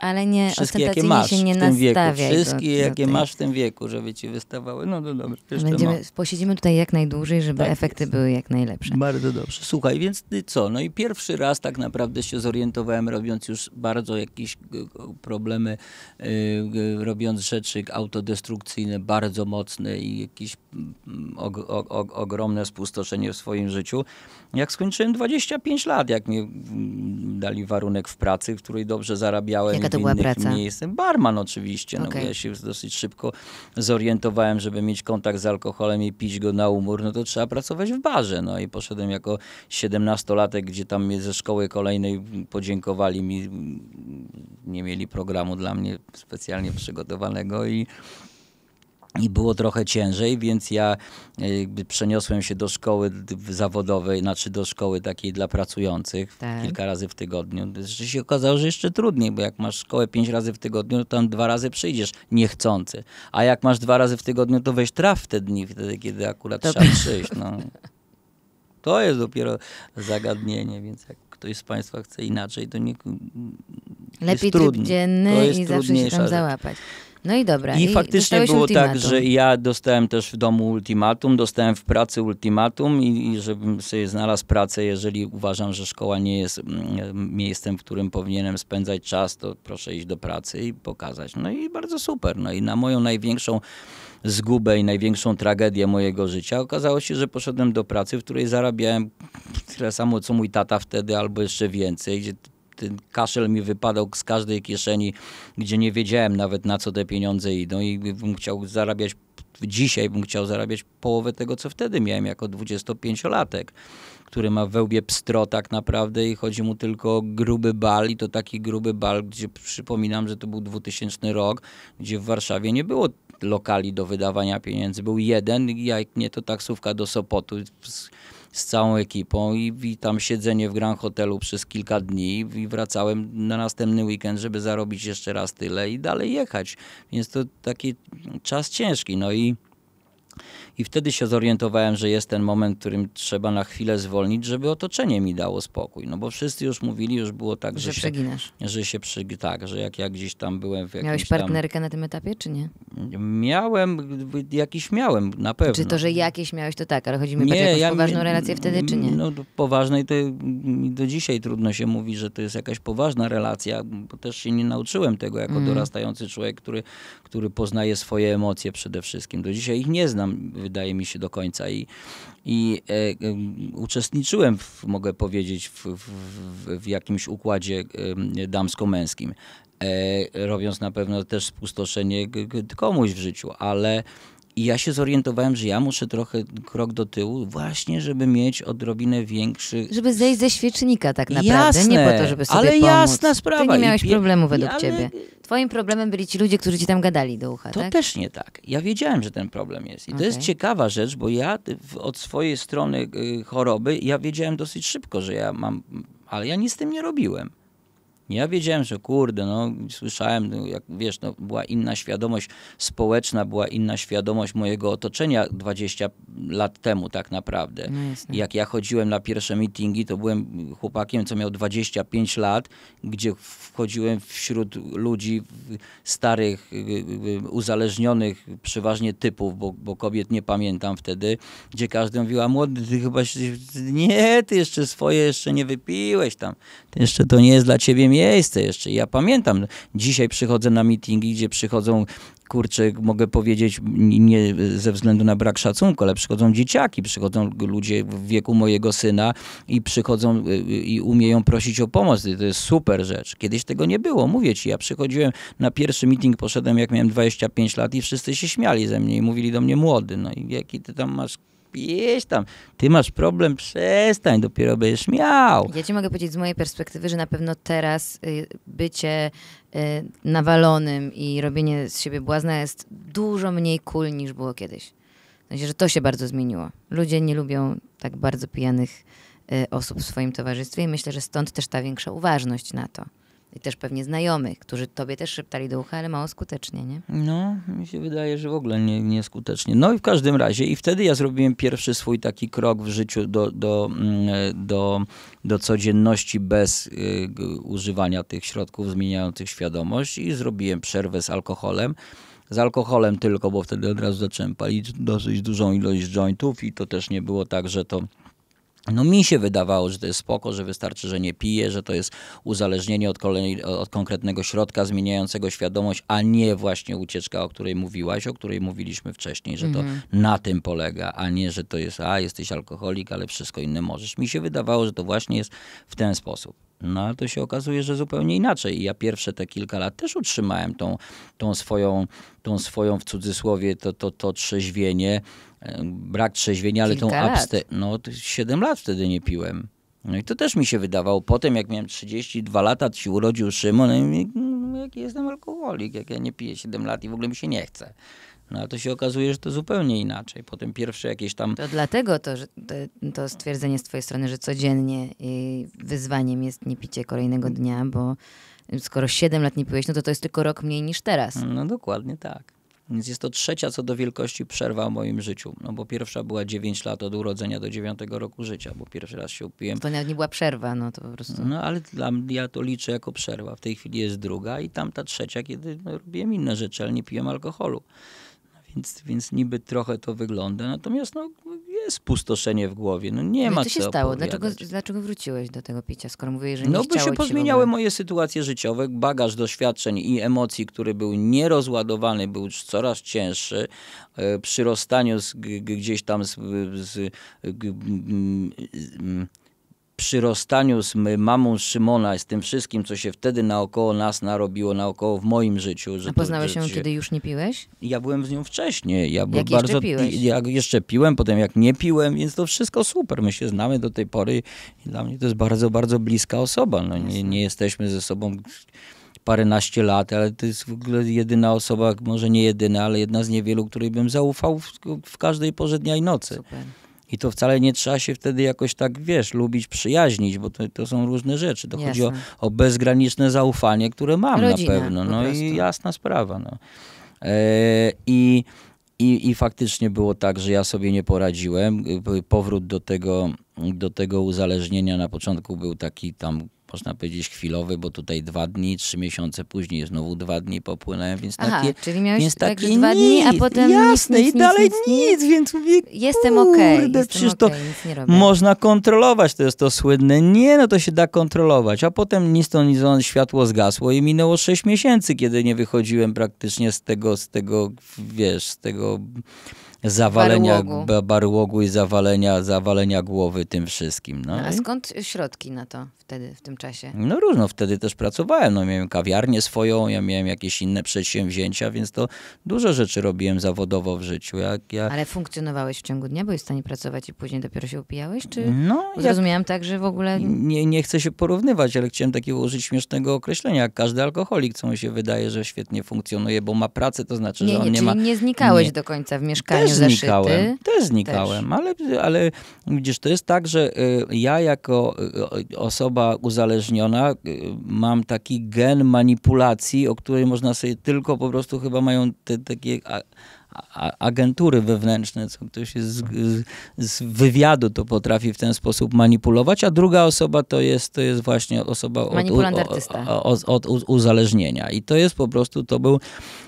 ale nie Wszystkie, jakie masz się nie w tym wieku. Wszystkie, do, do jakie tej... masz w tym wieku, żeby ci wystawały. No to dobrze. Będziemy, Posiedzimy tutaj jak najdłużej, żeby tak efekty jest. były jak najlepsze. Bardzo dobrze. Słuchaj, więc ty co? No i pierwszy raz tak naprawdę się zorientowałem, robiąc już bardzo jakieś problemy, yy, robiąc rzeczy autodestrukcyjne, bardzo mocne i jakieś og, og, og, ogromne spustoszenie w swoim życiu. Jak skończyłem 25 lat, jak mi mm, dali warunek w pracy, w której dobrze zarabiałem. Jaka to była praca? Miejscem. Barman oczywiście. No, Ja się dosyć szybko zorientowałem, żeby mieć kontakt z alkoholem i pić go na umór, no to trzeba pracować w barze. No i poszedłem jako 17-latek, gdzie tam mnie ze szkoły kolejnej podziękowali mi, nie mieli programu dla mnie specjalnie przygotowanego i i było trochę ciężej, więc ja e, przeniosłem się do szkoły zawodowej, znaczy do szkoły takiej dla pracujących tak. kilka razy w tygodniu. Jeszcze się okazało, że jeszcze trudniej, bo jak masz szkołę pięć razy w tygodniu, to tam dwa razy przyjdziesz niechcący. A jak masz dwa razy w tygodniu, to weź traf w te dni, wtedy, kiedy akurat to trzeba przyjść. No. To jest dopiero zagadnienie, więc jak ktoś z Państwa chce inaczej, to nie. Lepiej jest trudniej. dzienny i zawsze się tam rzecz. załapać. No i dobra. I, I faktycznie było tak, ultimatum. tak, że ja dostałem też w domu ultimatum, dostałem w pracy ultimatum i, i żebym sobie znalazł pracę, jeżeli uważam, że szkoła nie jest mm, miejscem, w którym powinienem spędzać czas, to proszę iść do pracy i pokazać. No i bardzo super. No i na moją największą zgubę i największą tragedię mojego życia, okazało się, że poszedłem do pracy, w której zarabiałem tyle samo co mój tata wtedy, albo jeszcze więcej, gdzie ten kaszel mi wypadał z każdej kieszeni, gdzie nie wiedziałem nawet na co te pieniądze idą i bym chciał zarabiać, dzisiaj bym chciał zarabiać połowę tego, co wtedy miałem jako 25-latek który ma wełbie pstro tak naprawdę i chodzi mu tylko o gruby bal i to taki gruby bal, gdzie przypominam, że to był 2000 rok, gdzie w Warszawie nie było lokali do wydawania pieniędzy. Był jeden, jak nie to taksówka do Sopotu z całą ekipą i, i tam siedzenie w Grand Hotelu przez kilka dni i wracałem na następny weekend, żeby zarobić jeszcze raz tyle i dalej jechać. Więc to taki czas ciężki. No i i wtedy się zorientowałem, że jest ten moment, w którym trzeba na chwilę zwolnić, żeby otoczenie mi dało spokój. No bo wszyscy już mówili, już było tak, że, że się, przeginasz. Że się przy, tak, że jak jak gdzieś tam byłem. W Miałeś partnerkę tam, na tym etapie, czy nie? Miałem, jakiś miałem, na pewno. Czy to, że jakieś miałeś, to tak, ale chodzi mi nie, o ja, poważną relację wtedy, czy nie? No poważnej to do dzisiaj trudno się mówi, że to jest jakaś poważna relacja, bo też się nie nauczyłem tego jako mm. dorastający człowiek, który, który poznaje swoje emocje przede wszystkim. Do dzisiaj ich nie znam wydaje mi się do końca i, i e, uczestniczyłem, w, mogę powiedzieć, w, w, w jakimś układzie e, damsko-męskim. robiąc na pewno też spustoszenie komuś w życiu, ale i ja się zorientowałem, że ja muszę trochę krok do tyłu, właśnie, żeby mieć odrobinę większy. Żeby zejść ze świecznika, tak naprawdę. Jasne, nie po to, żeby sobie ale pomóc. jasna sprawa. Ty nie miałeś problemu według ale... ciebie. Twoim problemem byli ci ludzie, którzy ci tam gadali do ucha. To tak? też nie tak. Ja wiedziałem, że ten problem jest. I okay. to jest ciekawa rzecz, bo ja od swojej strony y, choroby, ja wiedziałem dosyć szybko, że ja mam, ale ja nic z tym nie robiłem. Ja wiedziałem, że kurde, no słyszałem, no, jak wiesz, no, była inna świadomość społeczna, była inna świadomość mojego otoczenia 20 lat temu tak naprawdę. No jak ja chodziłem na pierwsze meetingi, to byłem chłopakiem, co miał 25 lat, gdzie wchodziłem wśród ludzi starych, uzależnionych przeważnie typów, bo, bo kobiet nie pamiętam wtedy, gdzie każdy mówił, a młody, ty chyba się... nie, ty jeszcze swoje jeszcze nie wypiłeś tam, ty jeszcze to nie jest dla ciebie miejsce miejsce jeszcze. Ja pamiętam, dzisiaj przychodzę na mityngi, gdzie przychodzą kurczę, mogę powiedzieć, nie ze względu na brak szacunku, ale przychodzą dzieciaki, przychodzą ludzie w wieku mojego syna i przychodzą y, y, i umieją prosić o pomoc. To jest super rzecz. Kiedyś tego nie było, mówię ci. Ja przychodziłem na pierwszy meeting, poszedłem jak miałem 25 lat i wszyscy się śmiali ze mnie i mówili do mnie młody. No i jaki ty tam masz Jeź tam, ty masz problem, przestań, dopiero będziesz miał. Ja ci mogę powiedzieć z mojej perspektywy, że na pewno teraz y, bycie y, nawalonym i robienie z siebie błazna jest dużo mniej cool niż było kiedyś. Znaczy, że to się bardzo zmieniło. Ludzie nie lubią tak bardzo pijanych y, osób w swoim towarzystwie i myślę, że stąd też ta większa uważność na to i też pewnie znajomych, którzy tobie też szeptali do ucha, ale mało skutecznie, nie? No, mi się wydaje, że w ogóle nie, nieskutecznie. No i w każdym razie, i wtedy ja zrobiłem pierwszy swój taki krok w życiu do, do, mm, do, do codzienności bez y, używania tych środków zmieniających świadomość i zrobiłem przerwę z alkoholem z alkoholem tylko, bo wtedy od razu zacząłem palić dosyć dużą ilość jointów i to też nie było tak, że to no mi się wydawało, że to jest spoko, że wystarczy, że nie pije, że to jest uzależnienie od, kolei, od, konkretnego środka zmieniającego świadomość, a nie właśnie ucieczka, o której mówiłaś, o której mówiliśmy wcześniej, że mm -hmm. to mhm. na tym polega, a nie, że to jest, a jesteś alkoholik, ale wszystko inne możesz. Mi się wydawało, że to właśnie jest w ten sposób. No ale to się okazuje, że zupełnie inaczej. I ja pierwsze te kilka lat też utrzymałem tą, tą, swoją, tą swoją, w cudzysłowie, to, to, to trzeźwienie brak trzeźwienia, ale Kilka tą abste... No, 7 lat wtedy nie piłem. No i to też mi się wydawało. Potem, jak miałem 32 lata, to się urodził Szymon, i mm, jaki jestem alkoholik, jak ja nie piję 7 lat i w ogóle mi się nie chce. No a to się okazuje, że to zupełnie inaczej. Potem pierwsze jakieś tam... To dlatego to, to stwierdzenie z twojej strony, że codziennie wyzwaniem jest nie picie kolejnego dnia, bo skoro 7 lat nie piłeś, no to to jest tylko rok mniej niż teraz. No dokładnie tak. Więc jest to trzecia co do wielkości przerwa w moim życiu. No bo pierwsza była 9 lat od urodzenia do 9 roku życia, bo pierwszy raz się upiłem. To nawet nie była przerwa, no to po prostu. No ale dla mnie ja to liczę jako przerwa. W tej chwili jest druga i tam ta trzecia, kiedy no, robiłem inne rzeczy, ale nie piłem alkoholu. Więc, więc niby trochę to wygląda. Natomiast no, jest pustoszenie w głowie. No nie no ma co się stało? Dlaczego, dlaczego wróciłeś do tego picia, skoro mówię, że nie No bo się pozmieniały ogóle... moje sytuacje życiowe. Bagaż doświadczeń i emocji, który był nierozładowany, był coraz cięższy. E, przy rozstaniu z, gdzieś tam z, z, z przyrostaniu z mamą Szymona, z tym wszystkim, co się wtedy naokoło nas narobiło, naokoło w moim życiu. Że A poznałeś to, że ją, się... kiedy już nie piłeś? Ja byłem z nią wcześniej. Ja bardzo... jeszcze piłeś? Jak jeszcze piłem, potem jak nie piłem, więc to wszystko super. My się znamy do tej pory i dla mnie to jest bardzo, bardzo bliska osoba. No, nie, nie jesteśmy ze sobą paręnaście lat, ale to jest w ogóle jedyna osoba, może nie jedyna, ale jedna z niewielu, której bym zaufał w, w każdej porze dnia i nocy. Super. I to wcale nie trzeba się wtedy jakoś tak, wiesz, lubić, przyjaźnić, bo to, to są różne rzeczy. To Jasne. chodzi o, o, bezgraniczne zaufanie, które mam Rodzina, na pewno. No i jasna sprawa. No. E, I i, I faktycznie było tak, że ja sobie nie poradziłem. Powrót do tego, do tego uzależnienia na początku był taki tam można powiedzieć, chwilowy, bo tutaj dwa dni, trzy miesiące później znowu dwa dni popłynąłem, więc Aha, takie... czyli miałeś więc takie nic, dwa dni, a potem Jasne, nic, nic, i dalej nic, nic, nic więc mówię, Jestem okej, okay, jestem przecież okay, to można kontrolować, to jest to słynne. Nie, no to się da kontrolować. A potem nic stąd światło zgasło i minęło sześć miesięcy, kiedy nie wychodziłem praktycznie z tego, z tego, wiesz, z tego zawalenia barłogu i zawalenia, zawalenia głowy tym wszystkim. No. no a skąd środki na to wtedy, w tym czasie? No różno, wtedy też pracowałem, no miałem kawiarnię swoją, ja miałem jakieś inne przedsięwzięcia, więc to dużo rzeczy robiłem zawodowo w życiu. Jak ja... Ale funkcjonowałeś w ciągu dnia, byłeś w stanie pracować i później dopiero się upijałeś, czy no, zrozumiałem ja... tak, że w ogóle... Nie, nie chcę się porównywać, ale chciałem takiego użyć śmiesznego określenia, jak każdy alkoholik, co mi się wydaje, że świetnie funkcjonuje, bo ma pracę, to znaczy, nie, że on nie, nie ma... nie znikałeś nie... do końca w mieszkaniu też znikałem, też znikałem, też. Ale, ale widzisz, to jest tak, że y, ja jako y, osoba uzależniona y, mam taki gen manipulacji, o której można sobie tylko po prostu chyba mają te takie agentury wewnętrzne, co ktoś z, z, wywiadu to potrafi w ten sposób manipulować, a druga osoba to jest, to jest właśnie osoba od, od, od, od uzależnienia. I to jest po prostu, to był,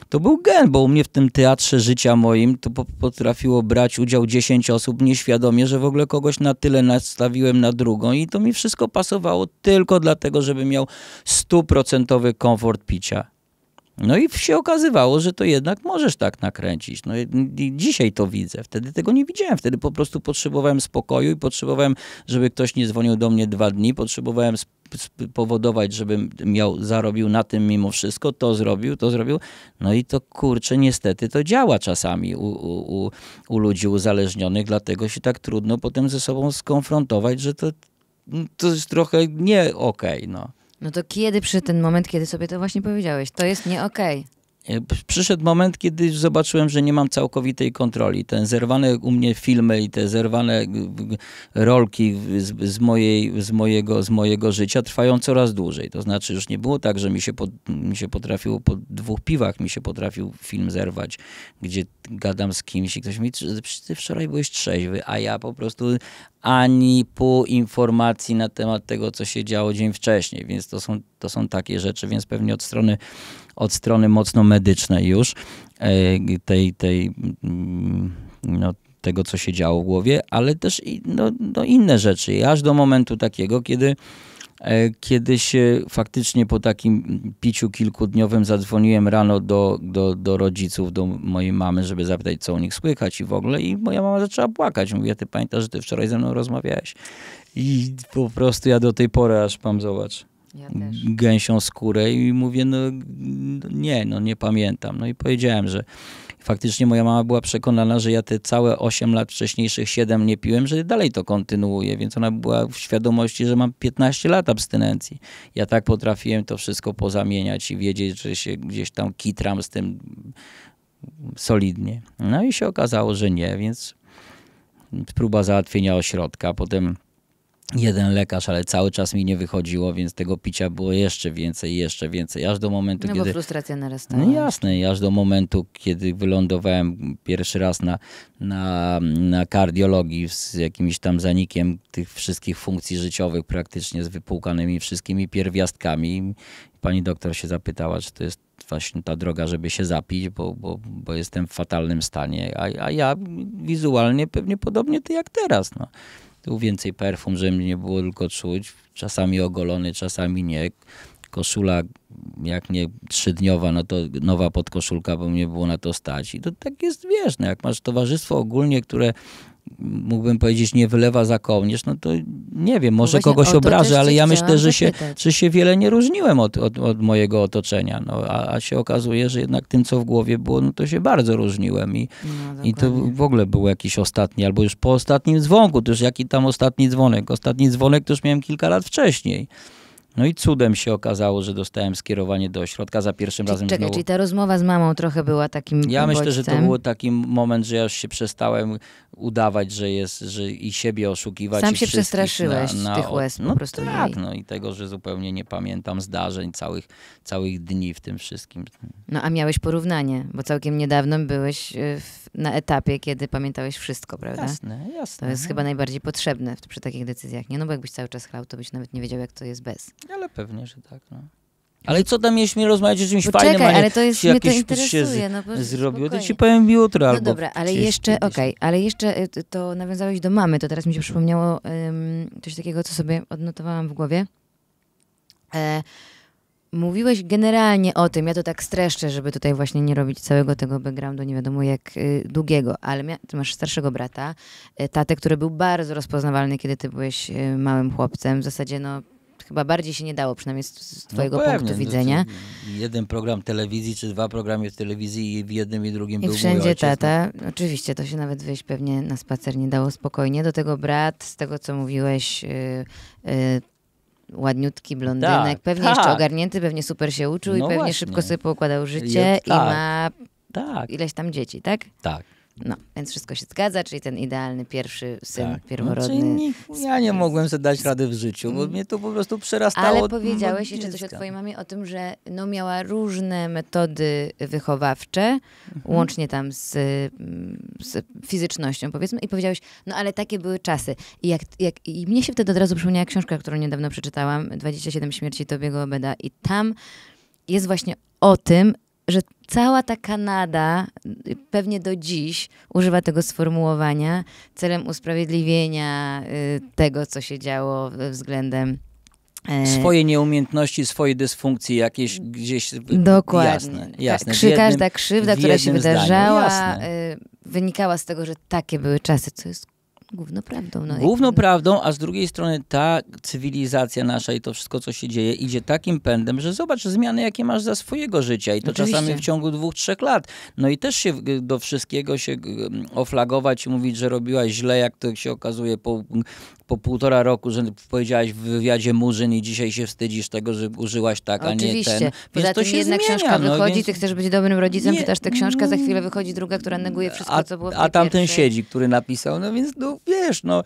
to był gen, bo u mnie w tym teatrze życia moim to potrafiło brać udział 10 osób nieświadomie, że w ogóle kogoś na tyle nastawiłem na drugą i to mi wszystko pasowało tylko dlatego, żeby miał stuprocentowy komfort picia. No i się okazywało, że to jednak możesz tak nakręcić. No dzisiaj to widzę, wtedy tego nie widziałem. Wtedy po prostu potrzebowałem spokoju i potrzebowałem, żeby ktoś nie dzwonił do mnie dwa dni. Potrzebowałem powodować, żebym miał, zarobił na tym mimo wszystko, to zrobił, to zrobił. No i to kurczę, niestety to działa czasami u, u, u ludzi uzależnionych, dlatego się tak trudno potem ze sobą skonfrontować, że to, to jest trochę nie okej, okay, no. No to kiedy przy ten moment, kiedy sobie to właśnie powiedziałeś? To jest nie okej. Okay. E, przyszedł moment, kiedy zobaczyłem, że nie mam całkowitej kontroli. Ten zerwane u mnie filmy i te zerwane rolki z, z, mojej, z, mojego, z mojego życia trwają coraz dłużej. To znaczy, już nie było tak, że mi się, po, mi się potrafiło po dwóch piwach mi się potrafił film zerwać, gdzie gadam z kimś i ktoś mi ty wczoraj byłeś trzeźwy, a ja po prostu ani pół informacji na temat tego, co się działo dzień wcześniej. Więc to są, to są takie rzeczy, więc pewnie od strony od strony mocno medycznej już e, tej, tej mm, no, tego, co się działo w głowie, ale też no, no inne rzeczy. I aż do momentu takiego, kiedy e, kiedy się faktycznie po takim piciu kilkudniowym zadzwoniłem rano do, do, do rodziców, do mojej mamy, żeby zapytać, co u nich słychać i w ogóle. I moja mama zaczęła płakać. Mówię, ty pamiętasz, że ty wczoraj ze mną rozmawiałeś? I po prostu ja do tej pory aż mam, zobacz, ja gęsią skórę i mówię, no nie, no nie pamiętam. No i powiedziałem, że faktycznie moja mama była przekonana, że ja te całe 8 lat wcześniejszych 7 nie piłem, że dalej to kontynuuję, więc ona była w świadomości, że mam 15 lat abstynencji. Ja tak potrafiłem to wszystko pozamieniać i wiedzieć, że się gdzieś tam kitram z tym solidnie. No i się okazało, że nie, więc próba załatwienia ośrodka, potem jeden lekarz, ale cały czas mi nie wychodziło, więc tego picia było jeszcze więcej, jeszcze więcej, aż do momentu, no, kiedy... No frustracja narastała. No jasne, aż do momentu, kiedy wylądowałem pierwszy raz na, na, na kardiologii z jakimś tam zanikiem tych wszystkich funkcji życiowych praktycznie, z wypłukanymi wszystkimi pierwiastkami. Pani doktor się zapytała, czy to jest właśnie ta droga, żeby się zapić, bo, bo, bo jestem w fatalnym stanie, a, a ja wizualnie pewnie podobnie ty jak teraz, no. Był więcej perfum, żeby mnie nie było tylko czuć. Czasami ogolony, czasami nie. Koszula, jak nie trzydniowa, no to nowa podkoszulka, bo mnie było na to stać. I to tak jest, wiesz, no, jak masz towarzystwo ogólnie, które mógłbym powiedzieć, nie wylewa za kołnierz, no to nie wiem, może no Właśnie kogoś obrażę, ale ja myślę, że się, że się wiele nie różniłem od, od, od mojego otoczenia, no, a, a, się okazuje, że jednak tym, co w głowie było, no to się bardzo różniłem i, no, i to w ogóle był jakiś ostatni, albo już po ostatnim dzwonku, to już jaki tam ostatni dzwonek? Ostatni dzwonek to już miałem kilka lat wcześniej. No i cudem się okazało, że dostałem skierowanie do ośrodka za pierwszym czyli, razem czekaj, znowu. Czyli ta rozmowa z mamą trochę była takim Ja myślę, że to był taki moment, że ja już się przestałem udawać, że jest, że i siebie oszukiwać. Sam się przestraszyłeś na, na, tych łez no, po prostu. Tak, jej. no i tego, że zupełnie nie pamiętam zdarzeń, całych, całych dni w tym wszystkim. No a miałeś porównanie, bo całkiem niedawno byłeś e, w, na etapie, kiedy pamiętałeś wszystko, prawda? Jasne, jasne. To jest chyba najbardziej potrzebne przy takich decyzjach, nie? No bo jakbyś cały czas chlał, to byś nawet nie wiedział, jak to jest bez. Ale pewnie, że tak. No. Ale co tam mieliśmy rozmawiać o czymś Bo fajnym, czekaj, ale to jest, się mnie to interesuje. No, zrobił, to ci powiem jutro no albo dobra, ale jeszcze, okej, okay, ale jeszcze y, to nawiązałeś do mamy, to teraz mi się mhm. przypomniało um, coś takiego, co sobie odnotowałam w głowie. E, mówiłeś generalnie o tym, ja to tak streszczę, żeby tutaj właśnie nie robić całego tego backgroundu, nie wiadomo jak y, długiego, ale mia, ty masz starszego brata, y, tatę, który był bardzo rozpoznawalny, kiedy ty byłeś małym chłopcem, w zasadzie no Chyba bardziej się nie dało, przynajmniej z, z no twojego no punktu widzenia. No, jeden program telewizji, czy dwa programy w telewizji i w jednym i drugim I był wszędzie ojciec, tata. No. Oczywiście, to się nawet wyjść pewnie na spacer nie dało spokojnie. Do tego brat, z tego co mówiłeś... Yy, yy, ładniutki blondynek, tak, pewnie tak. jeszcze ogarnięty, pewnie super się uczył no i pewnie właśnie. szybko sobie poukładał życie Je, tak, i ma tak. ileś tam dzieci, tak? Tak. No, więc wszystko się zgadza, czyli ten idealny pierwszy syn tak. No, pierworodny. No, nie, ja nie mogłem sobie dać rady w życiu, bo mm. mnie to po prostu przerastało. Ale powiedziałeś jeszcze coś o twojej mamie o tym, że no, miała różne metody wychowawcze, mhm. łącznie tam z, z, fizycznością powiedzmy i powiedziałeś, no ale takie były czasy. I, jak, jak, I mnie się wtedy od razu przypomniała książka, którą niedawno przeczytałam, 27 śmierci Tobiego Obeda i tam jest właśnie o tym, że cała ta Kanada pewnie do dziś używa tego sformułowania celem usprawiedliwienia y, tego, co się działo względem e, swoje nieumiejętności, swoje dysfunkcje jakieś gdzieś y, y, Dokładnie. jasne. jasne. Krzy, każda krzywda, która się wydarzała, wynikała z tego, że takie były czasy, co jest główną prawdą. No, główną jak... prawdą, a z drugiej strony ta cywilizacja nasza i to wszystko, co się dzieje, idzie takim pędem, że zobacz zmiany, jakie masz za swojego życia i to Oczywiście. czasami w ciągu dwóch, trzech lat. No i też się do wszystkiego się oflagować mówić, że robiłaś źle, jak to się okazuje po po półtora roku, że powiedziałaś w wywiadzie Murzyn i dzisiaj się wstydzisz tego, że użyłaś tak, Oczywiście. a nie ten. Poza tym to się jedna zmienia, książka no, wychodzi, więc... ty chcesz być dobrym rodzicem, nie, czytasz tę książkę, za chwilę mm, wychodzi druga, która neguje wszystko, a, co było w A tamten pierwszej. siedzi, który napisał, no więc no wiesz, no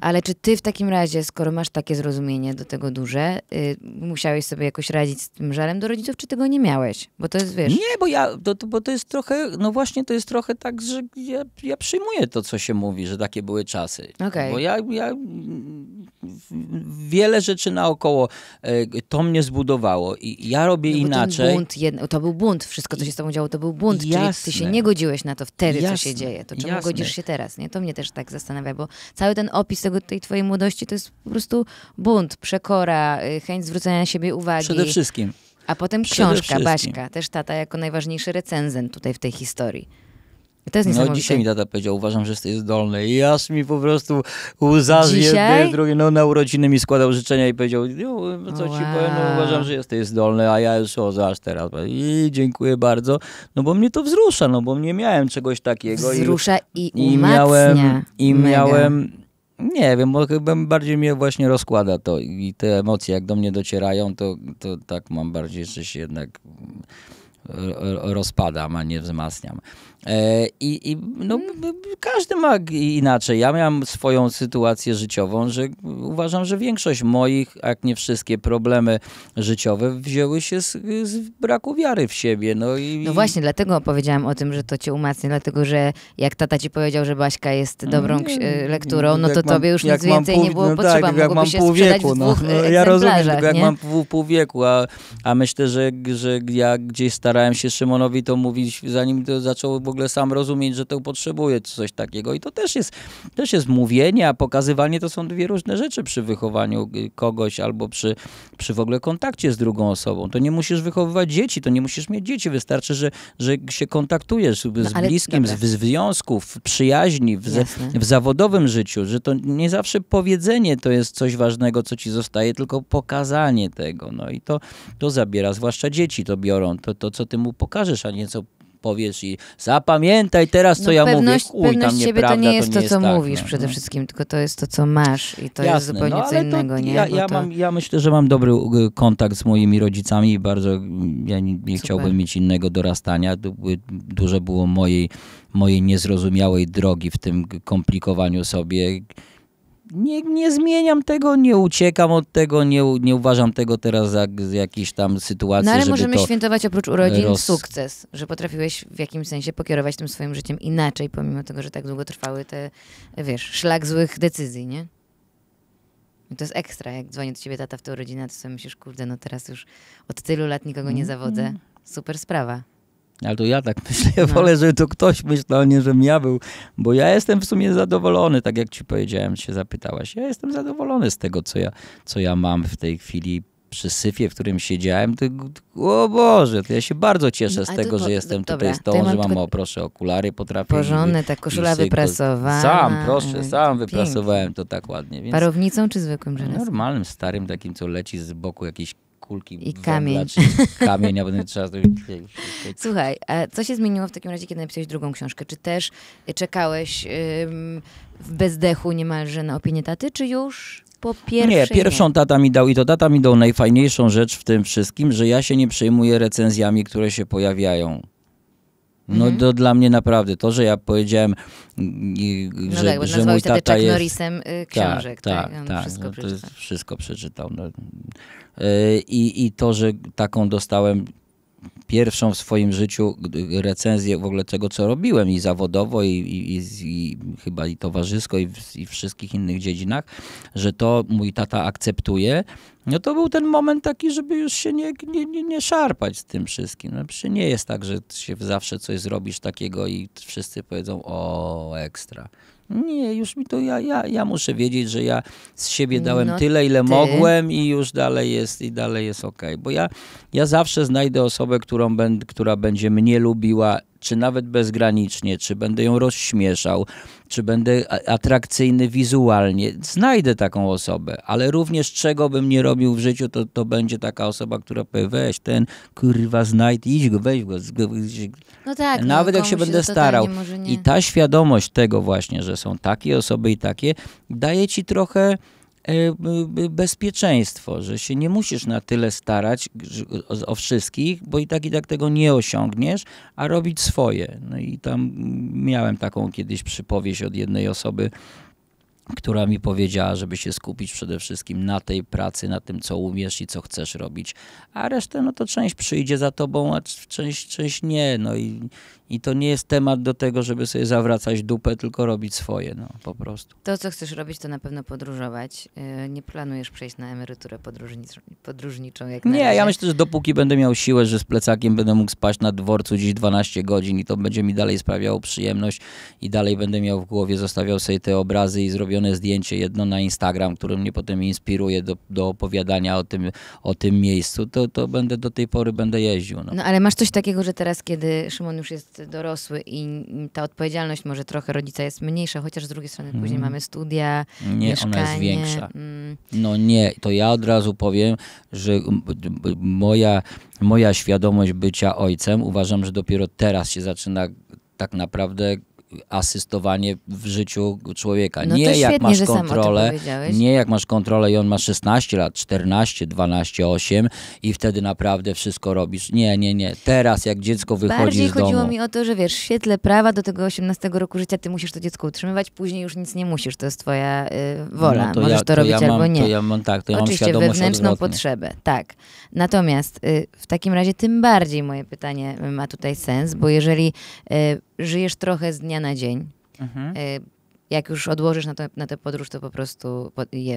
ale czy ty w takim razie, skoro masz takie zrozumienie do tego duże, y, musiałeś sobie jakoś radzić z tym żalem do rodziców, czy tego nie miałeś? Bo to jest, wiesz... Nie, bo ja, to, to, bo to jest trochę, no właśnie to jest trochę tak, że ja, ja przyjmuję to, co się mówi, że takie były czasy. Okay. Bo ja, ja wiele rzeczy naokoło y, to mnie zbudowało i ja robię no inaczej. Bunt, to był bunt, wszystko co się z tobą działo to był bunt, Jasne. czyli ty się nie godziłeś na to wtedy, Jasne. co się dzieje. To czemu Jasne. godzisz się teraz, nie? To mnie też tak zastanawia, bo cały ten opis z tego, tej twojej młodości, to jest po prostu bunt, przekora, y, chęć zwrócenia na siebie uwagi. Przede wszystkim. A potem książka, Baśka, też tata jako najważniejszy recenzent tutaj w tej historii. To jest no dzisiaj mi tata powiedział, uważam, że jesteś zdolny. I aż mi po prostu łza z jednej, drugiej, no na urodziny mi składał życzenia i powiedział, no, co wow. ci powiem, no, uważam, że jesteś zdolny, a ja już o, teraz. I dziękuję bardzo, no bo mnie to wzrusza, no bo nie miałem czegoś takiego. Wzrusza i, i umacnia. I miałem, i Mega. miałem nie wiem, bo chyba bardziej mnie właśnie rozkłada to i te emocje jak do mnie docierają, to, to tak mam bardziej, że się jednak rozpadam, a nie wzmacniam. E, I, i no, mm. każdy ma inaczej. Ja miałem swoją sytuację życiową, że uważam, że większość moich, jak nie wszystkie problemy życiowe wzięły się z, z braku wiary w siebie. No, i, no właśnie, dlatego opowiedziałam o tym, że to cię umacnia, dlatego że jak tata ci powiedział, że Baśka jest mm, dobrą e, lekturą, no to mam, tobie już nic więcej pół, nie było no potrzeba. Tak, jak mam pół wieku, no, e, no, ja rozumiem, tylko jak nie? mam pół, pół wieku, a, a myślę, że, że ja gdzieś starałem się Szymonowi to mówić, zanim to zaczął ogóle sam rozumieć, że to potrzebuje coś takiego. I to też jest, też jest mówienie, a pokazywanie to są dwie różne rzeczy przy wychowaniu y, kogoś albo przy, przy w ogóle kontakcie z drugą osobą. To nie musisz wychowywać dzieci, to nie musisz mieć dzieci. Wystarczy, że, że się kontaktujesz no, z bliskim, z, w związku, w przyjaźni, w, w zawodowym życiu, że to nie zawsze powiedzenie to jest coś ważnego, co ci zostaje, tylko pokazanie tego. No i to, to zabiera, zwłaszcza dzieci to biorą, to, to co ty mu pokażesz, a nie co powiesz i zapamiętaj teraz, co no, ja pewność, mówię. Uj, pewność tam siebie to nie jest to, to nie co tak, mówisz no. przede no. wszystkim, tylko to jest to, co masz i to Jasne, jest no, zupełnie no, co innego. nie? Ja, ja, to... mam, ja myślę, że mam dobry y, kontakt z moimi rodzicami i bardzo mm, ja nie, nie chciałbym mieć innego dorastania. Y, Dużo było mojej, mojej niezrozumiałej drogi w tym komplikowaniu sobie nie, nie zmieniam tego, nie uciekam od tego, nie, nie uważam tego teraz za jakiś tam sytuację. No ale możemy świętować oprócz urodzin roz... sukces, że potrafiłeś w jakimś sensie pokierować tym swoim życiem inaczej, pomimo tego, że tak długo trwały te, wiesz, szlak złych decyzji, nie? I to jest ekstra, jak dzwoni do ciebie tata w tę urodzinę, to sobie myślisz, kurde, no teraz już od tylu lat nikogo nie mm, zawodzę. Mm. Super sprawa. Ale to ja tak myślę, no. wolę, żeby to ktoś myślał, nie żebym ja był, bo ja jestem w sumie zadowolony, tak jak ci powiedziałem, się zapytałaś. Ja jestem zadowolony z tego, co ja, co ja mam w tej chwili przy syfie, w którym siedziałem, to, o Boże, to ja się bardzo cieszę z tego, że jestem dobra, tutaj z tą, to mam że mam, o proszę, okulary potrafię. Porządne, ta koszula wyprasowana. Sam, proszę, e, sam Pięknie. wyprasowałem to tak ładnie. Więc Parownicą czy zwykłym no, Normalnym, starym, takim, co leci z boku jakiś kulki i kamień. Kamień, a będę trzeba zrobić... Słuchaj, a e, co się zmieniło w takim razie, kiedy napisałeś drugą książkę? Czy też e, czekałeś ym, w bezdechu niemalże na opinię taty, czy już po pierwszej? Nie, pierwszą nie? tata mi dał i to tata mi dał najfajniejszą rzecz w tym wszystkim, że ja się nie przejmuję recenzjami, które się pojawiają no mhm. to dla mnie naprawdę to, że ja powiedziałem, że, no że, tak, że mój tata jest... Norrisem y, tak, książek, tak? tak, tak wszystko, no przeczytał. wszystko przeczytał. No. Y, I, I to, że taką dostałem pierwszą w swoim życiu recenzję w ogóle tego, co robiłem i zawodowo, i, i, i, i chyba i towarzysko, i w, i w wszystkich innych dziedzinach, że to mój tata akceptuje, no to był ten moment taki, żeby już się nie, nie, nie, nie szarpać z tym wszystkim. No przecież nie jest tak, że się zawsze coś zrobisz takiego i wszyscy powiedzą o ekstra. Nie, już mi to ja, ja, ja muszę wiedzieć, że ja z siebie dałem no tyle, ile ty. mogłem i już dalej jest i dalej jest okej. Okay. Bo ja, ja zawsze znajdę osobę, którą ben, która będzie mnie lubiła czy nawet bezgranicznie, czy będę ją rozśmieszał, czy będę atrakcyjny wizualnie, znajdę taką osobę, ale również czego bym nie robił w życiu, to, to będzie taka osoba, która powie, weź ten, kurwa, znajdź, idź go, weź go. No tak, no, nawet no, jak się będę starał. Nie, I ta świadomość tego właśnie, że są takie osoby i takie, daje ci trochę E, e, bezpieczeństwo, że się nie musisz na tyle starać o wszystkich, bo i tak i tak tego nie osiągniesz, a robić swoje. No i tam miałem taką kiedyś przypowieść od jednej osoby, która mi powiedziała, żeby się skupić przede wszystkim na tej pracy, na tym, co umiesz i co chcesz robić, a resztę, no to część przyjdzie za tobą, a część, część nie, no i i to nie jest temat do tego, żeby sobie zawracać dupę, tylko robić swoje, no po prostu. To, co chcesz robić, to na pewno podróżować. Y, nie planujesz przejść na emeryturę podróżniczą, podróżniczą jak Nie, ja myślę, że dopóki będę miał siłę, że z plecakiem będę mógł spać na dworcu dziś 12 godzin i to będzie mi dalej sprawiało przyjemność i dalej będę miał w głowie, zostawiał sobie te obrazy i zrobione zdjęcie jedno na Instagram, które mnie potem inspiruje do, do opowiadania o tym, o tym miejscu, to, to będę do tej pory będę jeździł. No. no ale masz coś takiego, że teraz, kiedy Szymon już jest dorosły i ta odpowiedzialność może trochę rodzica jest mniejsza, chociaż z drugiej strony mm. później mhm. mamy studia, Nie, mieszkanie. ona jest większa. Mm. No nie, to ja od razu powiem, że moja, moja świadomość bycia ojcem uważam, że dopiero teraz się zaczyna tak naprawdę asystowanie w życiu człowieka. No nie jak świetnie, masz kontrolę, nie jak masz kontrolę i on ma 16 lat, 14, 12, 8 i wtedy naprawdę wszystko robisz. Nie, nie, nie. Teraz jak dziecko wychodzi Bardziej z domu. chodziło mi o to, że wiesz, w świetle prawa do tego 18 roku życia ty musisz to dziecko utrzymywać, później już nic nie musisz, to jest twoja y, wola. No to Możesz ja, to, to robić ja mam, albo nie. To ja mam, tak, to ja Oczywiście mam wewnętrzną odwrotnie. potrzebę, tak. Natomiast y, w takim razie tym bardziej moje pytanie ma tutaj sens, bo jeżeli y, żyjesz trochę z dnia na dzień. Mhm. E, jak już odłożysz na, to, na tę podróż, to po prostu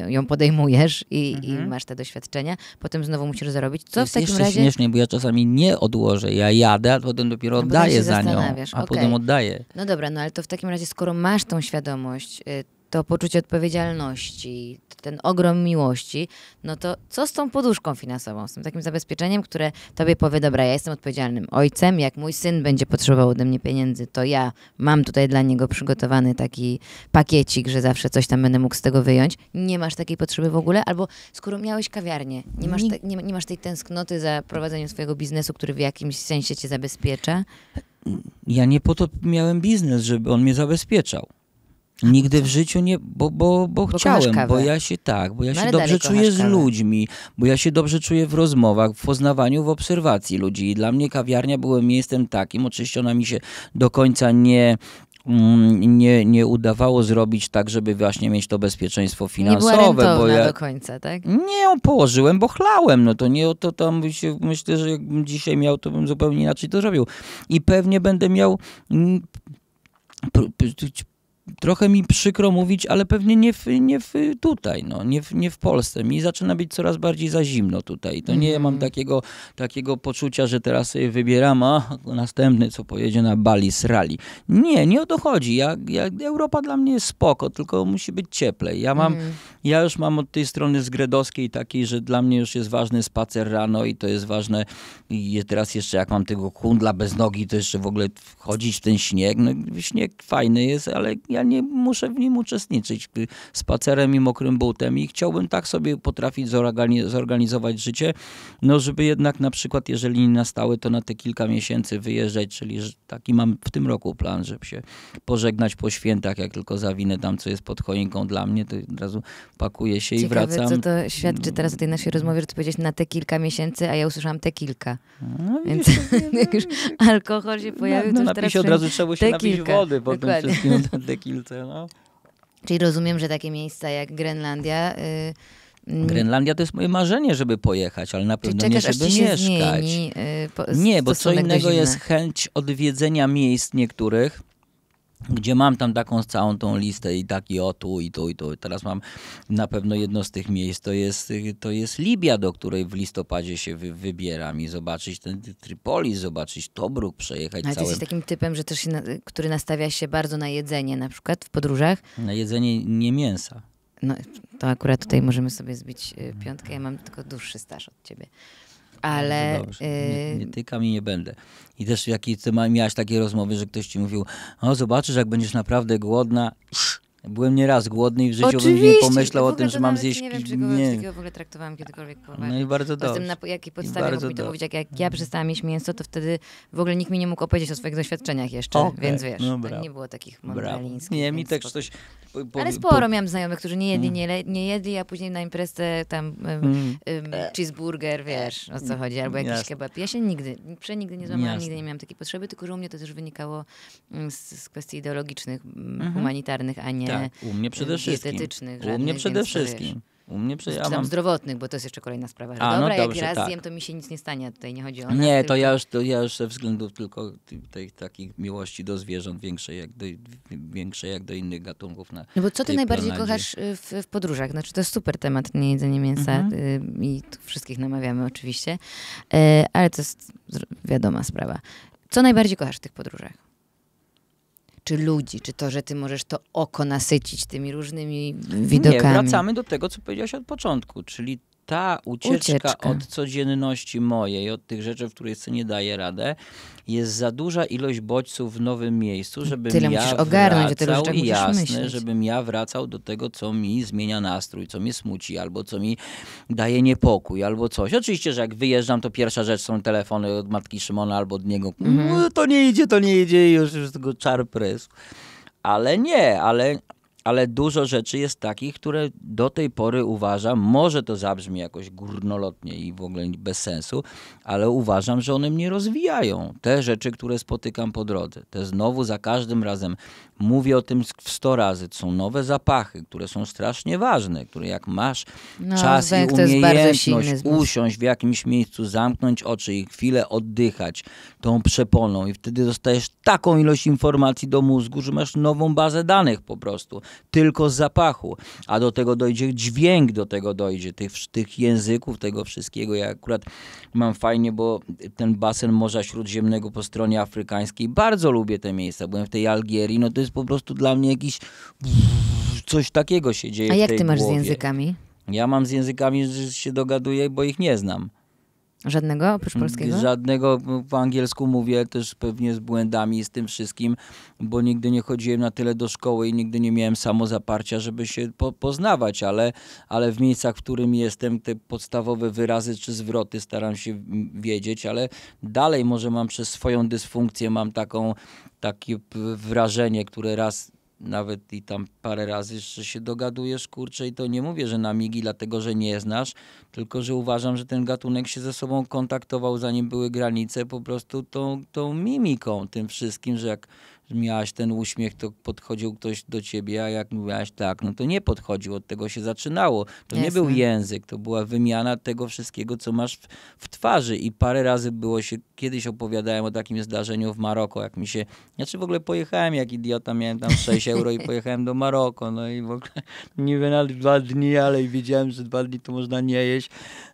ją podejmujesz i, mhm. i, masz te doświadczenia. Potem znowu musisz zarobić. Co jest w takim jeszcze razie... śmiesznie, bo ja czasami nie odłożę. Ja jadę, a potem dopiero no tak oddaję potem za nią. A okay. potem oddaję. No dobra, no ale to w takim razie, skoro masz tą świadomość, y, to poczucie odpowiedzialności, ten ogrom miłości, no to co z tą poduszką finansową, z tym takim zabezpieczeniem, które tobie powie, dobra, ja jestem odpowiedzialnym ojcem, jak mój syn będzie potrzebował ode mnie pieniędzy, to ja mam tutaj dla niego przygotowany taki pakiecik, że zawsze coś tam będę mógł z tego wyjąć. Nie masz takiej potrzeby w ogóle, albo skoro miałeś kawiarnię, nie masz, te, nie, nie masz tej tęsknoty za prowadzeniem swojego biznesu, który w jakimś sensie cię zabezpiecza? Ja nie po to miałem biznes, żeby on mnie zabezpieczał. Nigdy w życiu nie, bo, bo, bo, bo chciałem, bo ja się tak, bo ja no się dobrze czuję z ludźmi, bo ja się dobrze czuję w rozmowach, w poznawaniu, w obserwacji ludzi. I dla mnie kawiarnia było miejscem takim, oczywiście ona mi się do końca nie mm, nie, nie udawało zrobić tak, żeby właśnie mieć to bezpieczeństwo finansowe. Nie bo ja do końca, tak? Nie, położyłem, bo chlałem. No to nie o to tam się, myślę, że jakbym dzisiaj miał, to bym zupełnie inaczej to zrobił. I pewnie będę miał mm, trochę mi przykro mówić, ale pewnie nie, w, nie w tutaj, no, nie, w, nie w Polsce. Mi zaczyna być coraz bardziej za zimno tutaj. To nie mm. mam mhm. takiego, takiego poczucia, że teraz sobie wybieram, a następny, co pojedzie na Bali srali. rally. Nie, nie o to chodzi. Ja, ja, Europa dla mnie jest spoko, tylko musi być cieplej. Ja mam, mm. ja już mam od tej strony zgredowskiej takiej, że dla mnie już jest ważny spacer rano i to jest ważne. I teraz jeszcze jak mam tego kundla bez nogi, to jeszcze w ogóle chodzić w ten śnieg. No, śnieg fajny jest, ale ja nie muszę w nim uczestniczyć y, spacerem i mokrym butem i chciałbym tak sobie potrafić zorganizować życie, no żeby jednak na przykład, jeżeli nie na stałe, to na te kilka miesięcy wyjeżdżać, czyli taki mam w tym roku plan, żeby się pożegnać po świętach, jak tylko zawinę tam, co jest pod choinką dla mnie, to od razu pakuję się Ciekawe, i wracam. co to świadczy teraz o tej naszej mm. rozmowie, że ty powiedziałeś na te kilka miesięcy, a ja usłyszałam te kilka. No, Więc jak już alkohol się pojawił, no, no, to już teraz... się od razu trzeba się napić kilka. wody po Dokładnie. tym wszystkim kilce. No. Czyli rozumiem, że takie miejsca jak Grenlandia. Y mm, Grenlandia to jest moje marzenie, żeby pojechać, ale na pewno Czyli czekasz, nie, żeby mieszkać. Zmieni, y, po, nie, bo co innego jest chęć odwiedzenia miejsc niektórych, gdzie mam tam taką całą tą listę i taki o tu i tu i tu. Teraz mam na pewno jedno z tych miejsc, to jest, to jest Libia, do której w listopadzie się wy, wybieram i zobaczyć ten Trypolis, zobaczyć Tobruk, przejechać Ale całym... jesteś takim typem, że też się, który nastawia się bardzo na jedzenie na przykład w podróżach. Na jedzenie nie mięsa. No to akurat tutaj możemy sobie zbić y, piątkę, ja mam tylko dłuższy staż od ciebie ale... Dobrze, nie, y, nie tykam i nie będę. I też jakie ty miałaś takie rozmowy, że ktoś ci mówił, o zobaczysz, jak będziesz naprawdę głodna, Byłem nieraz głodny i w życiu Oczywiście, bym nie pomyślał o tym, że mam zjeść... Nie wiem, czy nie. w ogóle traktowałam kiedykolwiek poważnie. No i bardzo dobrze. na jakiej podstawie mógł mi to powiedzieć. Jak, jak ja mhm. przestałam jeść mięso, to wtedy w ogóle nikt mi nie mógł opowiedzieć o swoich doświadczeniach jeszcze, okay. więc wiesz, no tak nie było takich mądralińskich. Nie, mi tak coś... Po, po, Ale sporo po... miałam znajomych, którzy nie jedli, mm. nie, nie, jedli, a później na imprezę tam um, um, cheeseburger, wiesz, o co chodzi, albo jakiś Jasne. kebab. Ja się nigdy, przenigdy nie złamałam, nigdy nie miałam takiej potrzeby, tylko że u mnie to też wynikało mm, z, z kwestii ideologicznych, mhm. humanitarnych, a nie tak, u mnie przede wszystkim. dietetycznych. u mnie przede wszystkim. U mnie przy... ja mam... zdrowotnych, bo to jest jeszcze kolejna sprawa. Że A, no dobra, no dobrze, jak raz tak. to mi się nic nie stanie. Tutaj nie chodzi o. Nie, tylko... to, ja już, to ja już ze względu tylko tej, tej takiej miłości do zwierząt większej jak do, większej jak do innych gatunków. Na no bo co ty najbardziej planadzie. kochasz y, w, w, podróżach? Znaczy, to jest super temat, nie jedzenie mięsa mhm. Y, i tu wszystkich namawiamy oczywiście, y, ale to jest wiadoma sprawa. Co najbardziej kochasz w tych podróżach? czy ludzi, czy to, że ty możesz to oko nasycić tymi różnymi widokami. Nie, wracamy do tego, co powiedziałaś od początku, czyli ta ucieczka, ucieczka, od codzienności mojej, od tych rzeczy, w których sobie nie daję radę, jest za duża ilość bodźców w nowym miejscu, żebym tyle ja musisz ogarnąć, wracał, tyle tak rzeczach i jasne, myśleć. żebym ja wracał do tego, co mi zmienia nastrój, co mnie smuci, albo co mi daje niepokój, albo coś. Oczywiście, że jak wyjeżdżam, to pierwsza rzecz są telefony od matki Szymona albo od niego. Mhm. No, to nie idzie, to nie idzie, już, już tego czar prysł. Ale nie, ale ale dużo rzeczy jest takich, które do tej pory uważam, może to zabrzmi jakoś górnolotnie i w ogóle bez sensu, ale uważam, że one mnie rozwijają. Te rzeczy, które spotykam po drodze, te znowu za każdym razem Mówię o tym w 100 razy. To są nowe zapachy, które są strasznie ważne, które jak masz no, czas i umiejętność usiąść w jakimś miejscu, zamknąć oczy i chwilę oddychać tą przeponą i wtedy dostajesz taką ilość informacji do mózgu, że masz nową bazę danych po prostu, tylko z zapachu. A do tego dojdzie dźwięk, do tego dojdzie, tych, tych języków, tego wszystkiego. Ja akurat mam fajnie, bo ten basen Morza Śródziemnego po stronie afrykańskiej, bardzo lubię te miejsca. Byłem w tej Algierii, no to jest po prostu dla mnie jakiś coś takiego się dzieje. A jak ty masz głowie. z językami? Ja mam z językami, że się dogaduję, bo ich nie znam. Żadnego oprócz mm, polskiego? Żadnego. Po angielsku mówię też pewnie z błędami z tym wszystkim, bo nigdy nie chodziłem na tyle do szkoły i nigdy nie miałem samozaparcia, żeby się po poznawać, ale, ale w miejscach, w którym jestem, te podstawowe wyrazy czy zwroty staram się wiedzieć, ale dalej może mam przez swoją dysfunkcję, mam taką, takie wrażenie, które raz nawet i tam parę razy, że się dogadujesz, kurczę, i to nie mówię, że na migi, dlatego że nie znasz, tylko że uważam, że ten gatunek się ze sobą kontaktował, zanim były granice, po prostu tą, tą mimiką, tym wszystkim, że jak miałaś ten uśmiech, to podchodził ktoś do ciebie, a jak mówiłaś tak, no to nie podchodził, od tego się zaczynało. To Jasne. nie był język, to była wymiana tego wszystkiego, co masz w, w, twarzy. I parę razy było się, kiedyś opowiadałem o takim zdarzeniu w Maroko, jak mi się, znaczy w ogóle pojechałem jak idiota, miałem tam 6 euro i pojechałem do Maroko, no i w ogóle wiem, na dwa dni, ale i wiedziałem, że dwa dni to można nie jeść.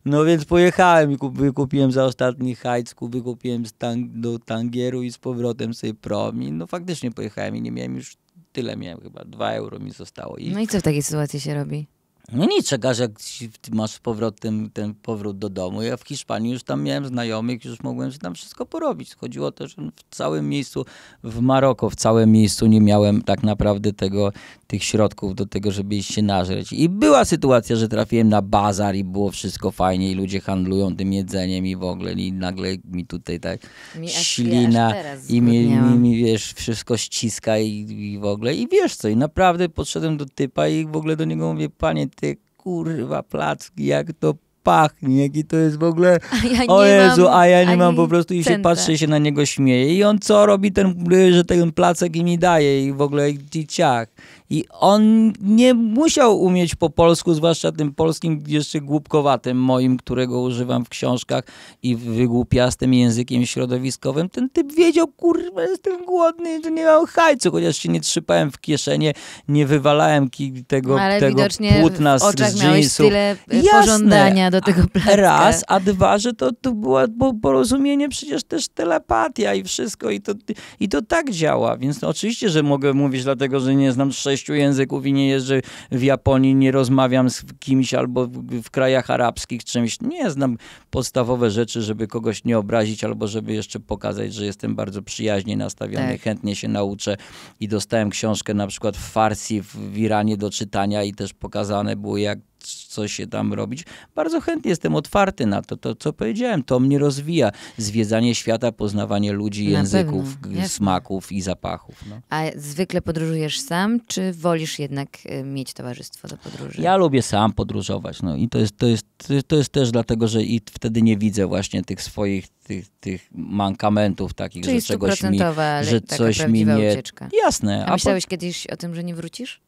No więc pojechałem i wykupiłem za ostatni hajc, wykupiłem tang, do tangieru i z powrotem sobie prom. no faktycznie pojechałem i nie miałem już tyle, miałem chyba 2 euro mi zostało. I... No i co w takiej sytuacji się robi? No nie czekasz, jak masz powrót, ten, ten powrót do domu. Ja w Hiszpanii już tam miałem znajomych, już mogłem się tam wszystko porobić. Chodziło też w całym miejscu, w Maroko, w całym miejscu nie miałem tak naprawdę tego, tych środków do tego, żeby iść się nażreć. I była sytuacja, że trafiłem na bazar i było wszystko fajnie i ludzie handlują tym jedzeniem i w ogóle i nagle mi tutaj tak mi ślina i mi, mi, mi, wiesz, wszystko ściska i, i w ogóle i wiesz co, i naprawdę podszedłem do typa i w ogóle do niego mówię, panie, te kurwa placki, jak to pachnie, jaki to jest w ogóle. Ja o Jezu, a ja nie mam po prostu i się patrzę się na niego śmieję. I on co robi ten, że ten placek i mi daje i w ogóle i ciach. I on nie musiał umieć po polsku, zwłaszcza tym polskim jeszcze głupkowatym moim, którego używam w książkach i wygłupiastym językiem środowiskowym. Ten typ wiedział, kurwa, jestem głodny, że nie mam hajcu, chociaż się nie trzypałem w kieszenie, nie wywalałem tego, Ale tego płótna z, z jeansów. tyle e, Jasne. do tego placka. Raz, a dwa, że to, to było bo porozumienie, przecież też telepatia i wszystko i to, i to tak działa. Więc no, oczywiście, że mogę mówić dlatego, że nie znam sześć sześciu języków i nie że w Japonii, nie rozmawiam z kimś albo w, w krajach arabskich czymś. Nie znam podstawowe rzeczy, żeby kogoś nie obrazić albo żeby jeszcze pokazać, że jestem bardzo przyjaźnie nastawiony, tak. chętnie się nauczę i dostałem książkę na przykład w Farsi w Iranie do czytania i też pokazane było jak co się tam robić. Bardzo chętnie jestem otwarty na to, to co powiedziałem, to mnie rozwija. Zwiedzanie świata, poznawanie ludzi, na języków, pewno, smaków i zapachów. No. A zwykle podróżujesz sam, czy wolisz jednak y, mieć towarzystwo do podróży? Ja lubię sam podróżować. No i to jest, to jest, to jest też dlatego, że i wtedy nie widzę właśnie tych swoich tych, tych mankamentów takich, Czyli że czegoś mi, że coś mi nie... Ucieczka. Jasne. A, a myślałeś po... kiedyś o tym, że nie wrócisz?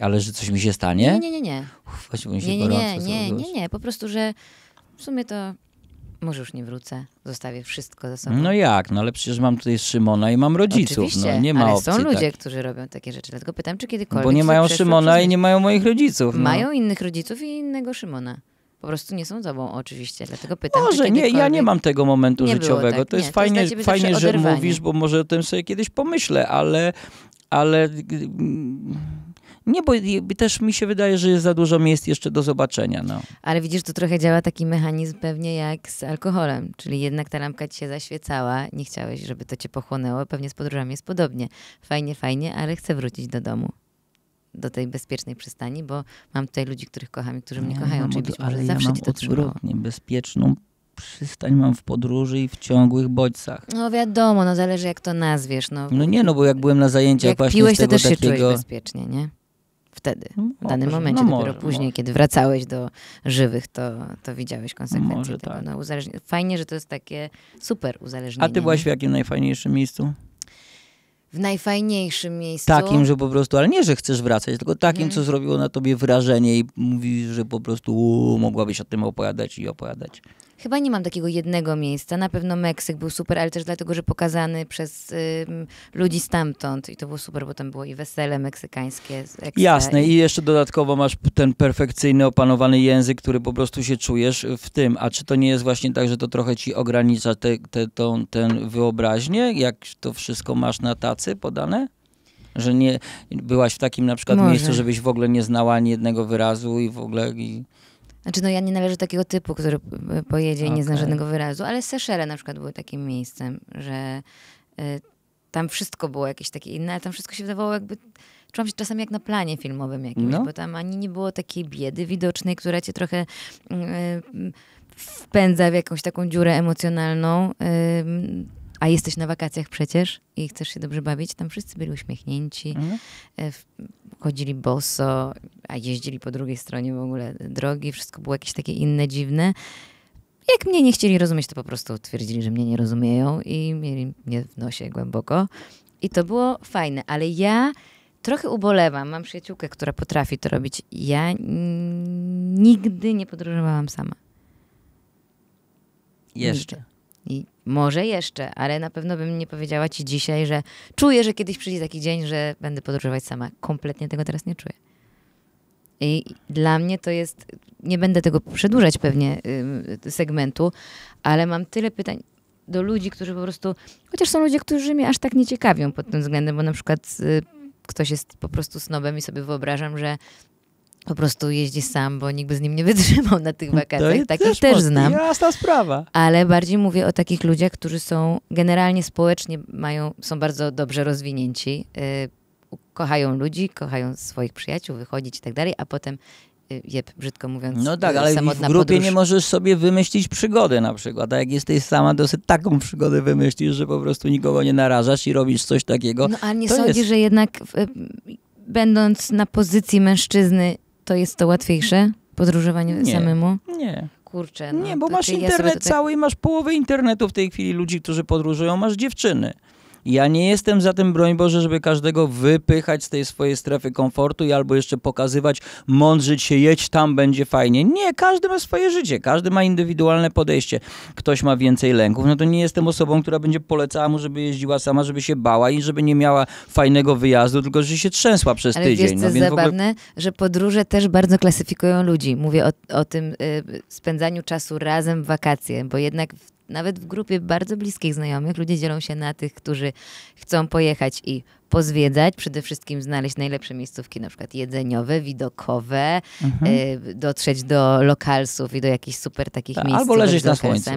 Ale że coś mi się stanie? Nie, nie, nie. Nie, Uf, się nie, nie, nie, nie, nie, nie, po prostu, że w sumie to może już nie wrócę, zostawię wszystko za sobą. No jak, no ale przecież mam tutaj Szymona i mam rodziców, no nie ma ale opcji, są ludzie, tak. którzy robią takie rzeczy, dlatego pytam, czy kiedykolwiek... Bo nie mają Szymona przez... i nie mają moich rodziców. No. Mają innych rodziców i innego Szymona. Po prostu nie są tobą oczywiście, dlatego pytam. Może, nie, ja nie mam tego momentu życiowego. Tak, to jest nie, fajnie, to jest fajnie że mówisz, bo może o tym sobie kiedyś pomyślę, ale, ale nie, bo też mi się wydaje, że jest za dużo miejsc jeszcze do zobaczenia. No. Ale widzisz, tu trochę działa taki mechanizm pewnie jak z alkoholem, czyli jednak ta lampka ci się zaświecała, nie chciałeś, żeby to cię pochłonęło, pewnie z podróżami jest podobnie. Fajnie, fajnie, ale chcę wrócić do domu do tej bezpiecznej przystani, bo mam tutaj ludzi, których kocham i którzy mnie kochają, mam, czyli być może ale zawsze ja mam to odwrotnie, bezpieczną przystań mam w podróży i w ciągłych bodźcach. No wiadomo, no zależy jak to nazwiesz. No, no nie, no bo jak byłem na zajęciach jak właśnie piłeś, z tego to też takiego... się czułeś bezpiecznie, nie? wtedy, no w danym momencie. No, Dopiero może, później, może. kiedy wracałeś do żywych, to, to widziałeś konsekwencje może tego. Tak. No, Fajnie, że to jest takie super uzależnienie. A ty byłaś w jakim najfajniejszym miejscu? w najfajniejszym miejscu. Takim, że po prostu, ale nie, że chcesz wracać, tylko takim, hmm. co zrobiło na tobie wrażenie i mówisz, że po prostu u, mogłabyś o tym opowiadać i opowiadać. Chyba nie mam takiego jednego miejsca. Na pewno Meksyk był super, ale też dlatego, że pokazany przez y, ludzi stamtąd i to było super, bo tam było i wesele meksykańskie. Jasne i jeszcze dodatkowo masz ten perfekcyjny, opanowany język, który po prostu się czujesz w tym. A czy to nie jest właśnie tak, że to trochę ci ogranicza te, te, tą, ten wyobraźnię, jak to wszystko masz na tacy podane? Że nie byłaś w takim na przykład Może. miejscu, żebyś w ogóle nie znała ani jednego wyrazu i w ogóle... I... Znaczy, no ja nie należę do takiego typu, który y, pojedzie i nie zna żadnego wyrazu, ale Seszele na przykład były takim miejscem, że y, tam wszystko było jakieś takie inne, ale tam wszystko się wydawało jakby... Czułam się czasami jak na planie filmowym jakimś, no. bo tam ani nie było takiej biedy widocznej, która cię trochę... Y, wpędza w jakąś taką dziurę emocjonalną, a jesteś na wakacjach przecież i chcesz się dobrze bawić, tam wszyscy byli uśmiechnięci. Mm chodzili boso, a jeździli po drugiej stronie w ogóle drogi, wszystko było jakieś takie inne, dziwne. Jak mnie nie chcieli rozumieć, to po prostu twierdzili, że mnie nie rozumieją i mieli mnie w nosie głęboko. I to było fajne, ale ja trochę ubolewam. Mam przyjaciółkę, która potrafi to robić. Ja nigdy nie podróżowałam sama. Jeszcze. Nigdy. I może jeszcze, ale na pewno bym nie powiedziała ci dzisiaj, że czuję, że kiedyś przyjdzie taki dzień, że będę podróżować sama. Kompletnie tego teraz nie czuję. I dla mnie to jest, nie będę tego przedłużać pewnie y, segmentu, ale mam tyle pytań do ludzi, którzy po prostu, chociaż są ludzie, którzy mnie aż tak nie ciekawią pod tym względem, bo na przykład y, ktoś jest po prostu snobem i sobie wyobrażam, że po prostu jeździ sam, bo nikt by z nim nie wytrzymał na tych no wakacjach. To też, też znam. Jasna sprawa. Ale bardziej mówię o takich ludziach, którzy są generalnie społecznie mają, są bardzo dobrze rozwinięci, y, kochają ludzi, kochają swoich przyjaciół, wychodzić i tak dalej, a potem y, jeb, brzydko mówiąc. No tak, y, ale w grupie podróż. nie możesz sobie wymyślić przygody na przykład, a jak jesteś sama, to sobie taką przygodę wymyślisz, że po prostu nikogo nie narażasz i robisz coś takiego. No a nie sądzisz, jest... że jednak będąc na pozycji mężczyzny to jest to łatwiejsze? Podróżowanie nie, samemu? Nie. Kurczę, no, nie, bo masz internet ja tutaj... cały i masz połowę internetu w tej chwili ludzi, którzy podróżują, masz dziewczyny. Ja nie jestem za tym, broń Boże, żeby każdego wypychać z tej swojej strefy komfortu i albo jeszcze pokazywać, mądrzyć się, jedź tam, będzie fajnie. Nie, każdy ma swoje życie, każdy ma indywidualne podejście. Ktoś ma więcej lęków, no to nie jestem osobą, która będzie polecała mu, żeby jeździła sama, żeby się bała i żeby nie miała fajnego wyjazdu, tylko że się trzęsła przez Ale tydzień. Ale wiesz, no, więc zabawne, ogóle... że podróże też bardzo klasyfikują ludzi. Mówię o, o tym y, spędzaniu czasu razem w wakacje, bo jednak w nawet w grupie bardzo bliskich znajomych ludzie dzielą się na tych, którzy chcą pojechać i pozwiedzać, przede wszystkim znaleźć najlepsze miejscówki, na przykład jedzeniowe, widokowe, mhm. y, dotrzeć do lokalsów i do jakichś super takich tak, miejsc. Albo leżeć na słońcu.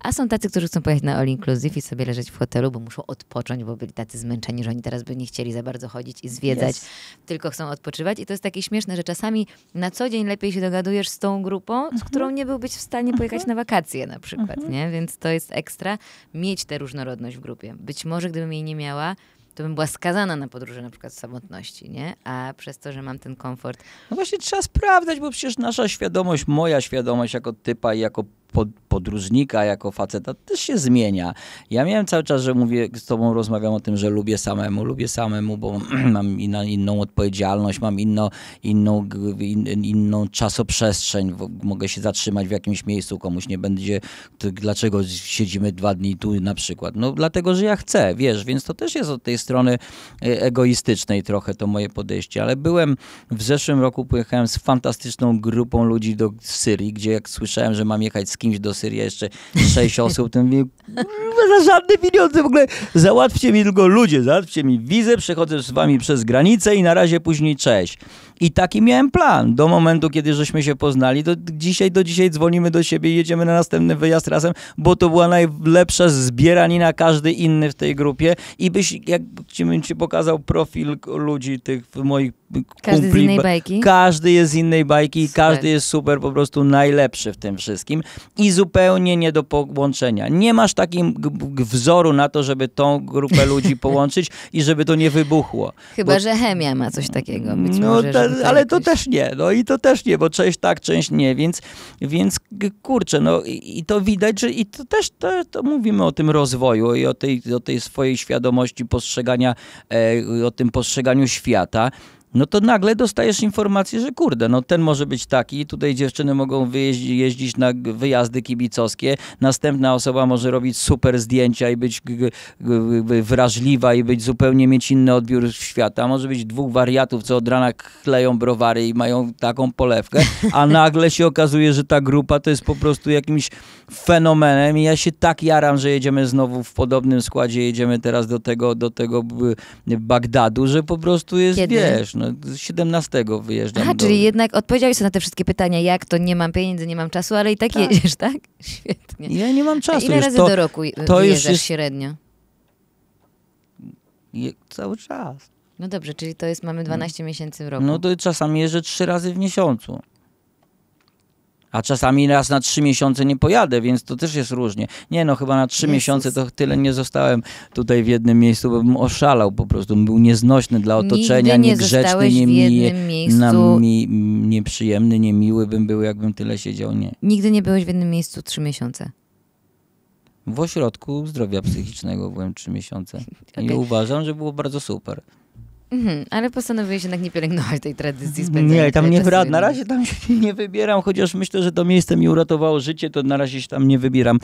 A są tacy, którzy chcą pojechać na all inclusive i sobie leżeć w hotelu, bo muszą odpocząć, bo byli tacy zmęczeni, że oni teraz by nie chcieli za bardzo chodzić i zwiedzać, yes. tylko chcą odpoczywać. I to jest takie śmieszne, że czasami na co dzień lepiej się dogadujesz z tą grupą, mhm. z którą nie byłbyś w stanie pojechać mhm. na wakacje na przykład, mhm. nie? Więc to jest ekstra mieć tę różnorodność w grupie. Być może gdybym jej nie miała, to bym była skazana na podróże na przykład w samotności, nie? A przez to, że mam ten komfort. No właśnie trzeba sprawdzać, bo przecież nasza świadomość, moja świadomość jako typa i jako pod, podróżnika, jako faceta też się zmienia. Ja miałem cały czas, że mówię, z tobą rozmawiam o tym, że lubię samemu, lubię samemu, bo mam inna, inną odpowiedzialność, mam inno, inną, in, inną czasoprzestrzeń, mogę się zatrzymać w jakimś miejscu, komuś nie będzie, dlaczego siedzimy dwa dni tu na przykład. No dlatego, że ja chcę, wiesz, więc to też jest od tej strony e, egoistycznej trochę to moje podejście, ale byłem w zeszłym roku, pojechałem z fantastyczną grupą ludzi do Syrii, gdzie jak słyszałem, że mam jechać z kimś do Syrii jeszcze sześć osób, to mówię, za żadne pieniądze w ogóle, załatwcie mi tylko ludzie, załatwcie mi wizę, przechodzę z wami przez granicę i na razie później cześć. I taki miałem plan. Do momentu, kiedy żeśmy się poznali, to dzisiaj, do dzisiaj dzwonimy do siebie i jedziemy na następny wyjazd razem, bo to była najlepsza zbieranina, każdy inny w tej grupie. I byś, jakbym ci pokazał profil ludzi tych moich każdy kumpli, z innej bajki? Każdy jest z innej bajki i każdy jest super, po prostu najlepszy w tym wszystkim i zupełnie nie do połączenia. Nie masz takim wzoru na to, żeby tą grupę ludzi połączyć i żeby to nie wybuchło. Chyba, bo... że chemia ma coś takiego. Być no, może, ta, to ale jakoś... to też nie. No i to też nie, bo część tak, część nie, więc, więc kurczę, no i, i to widać, że i to też to, to, mówimy o tym rozwoju i o tej, o tej swojej świadomości postrzegania, e, o tym postrzeganiu świata, no to nagle dostajesz informację, że kurde, no ten może być taki, tutaj dziewczyny mogą wyjeździć, jeździć na wyjazdy kibicowskie, następna osoba może robić super zdjęcia i być wrażliwa i być zupełnie mieć inny odbiór świata, może być dwóch wariatów, co od rana chleją browary i mają taką polewkę, a nagle się okazuje, że ta grupa to jest po prostu jakimś fenomenem i ja się tak jaram, że jedziemy znowu w podobnym składzie, jedziemy teraz do tego, do tego Bagdadu, że po prostu jest, Kiedy? wiesz... No no, 17 wyjeżdżam. A, do... czyli jednak odpowiedziałeś na te wszystkie pytania, jak to nie mam pieniędzy, nie mam czasu, ale i tak, tak. jedziesz, tak? Świetnie. Ja nie mam czasu. A ile już razy to, do roku to wyjeżdżasz jest... średnio? Je, cały czas. No dobrze, czyli to jest, mamy 12 no. miesięcy w roku. No to czasami jeżdżę trzy razy w miesiącu a czasami raz na trzy miesiące nie pojadę, więc to też jest różnie. Nie no, chyba na trzy Jezus. miesiące to tyle nie zostałem tutaj w jednym miejscu, bo bym oszalał po prostu, bym był nieznośny dla otoczenia, nie niegrzeczny, nie mi, nieprzyjemny, niemiły bym był, jakbym tyle siedział, nie. Nigdy nie byłeś w jednym miejscu trzy miesiące? W ośrodku zdrowia psychicznego byłem trzy miesiące i uważam, że było bardzo super. Mhm, ale postanowiłeś jednak nie pielęgnować tej tradycji spędzania Nie, tam nie wra- na razie tam się nie wybieram, chociaż myślę, że to miejsce mi uratowało życie, to na razie się tam nie wybieram.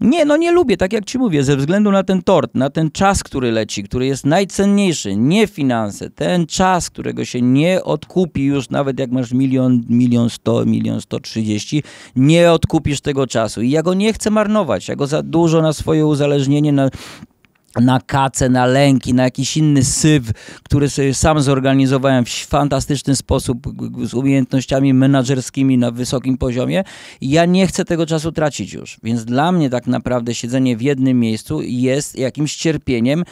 Nie, no nie lubię, tak jak ci mówię, ze względu na ten tort, na ten czas, który leci, który jest najcenniejszy, nie finanse, ten czas, którego się nie odkupi już, nawet jak masz milion, milion sto, milion sto trzydzieści, nie odkupisz tego czasu i ja go nie chcę marnować, ja go za dużo na swoje uzależnienie, na na kace, na lęki, na jakiś inny syf, który sobie sam zorganizowałem w fantastyczny sposób z umiejętnościami menadżerskimi na wysokim poziomie. Ja nie chcę tego czasu tracić już. Więc dla mnie tak naprawdę siedzenie w jednym miejscu jest jakimś cierpieniem,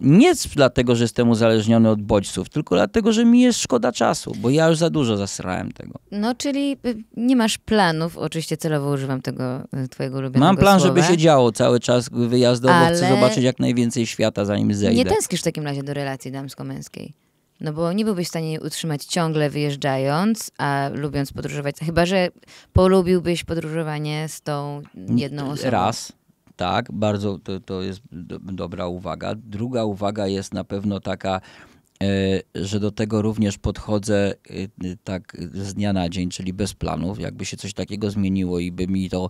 nie dlatego, że jestem uzależniony od bodźców, tylko dlatego, że mi jest szkoda czasu, bo ja już za dużo zasrałem tego. No, czyli y, nie masz planów, oczywiście celowo używam tego y, twojego ulubionego Mam plan, słowa. żeby się działo cały czas wyjazdowo, Ale... chcę zobaczyć jak najwięcej świata, zanim zejdę. Nie tęsknisz w takim razie do relacji damsko-męskiej? No bo nie byłbyś w stanie utrzymać ciągle wyjeżdżając, a lubiąc podróżować, chyba że polubiłbyś podróżowanie z tą jedną osobą. Raz. Tak, bardzo to, to jest dobra uwaga. Druga uwaga jest na pewno taka, e, że do tego również podchodzę e, tak z dnia na dzień, czyli bez planów. Jakby się coś takiego zmieniło i by mi to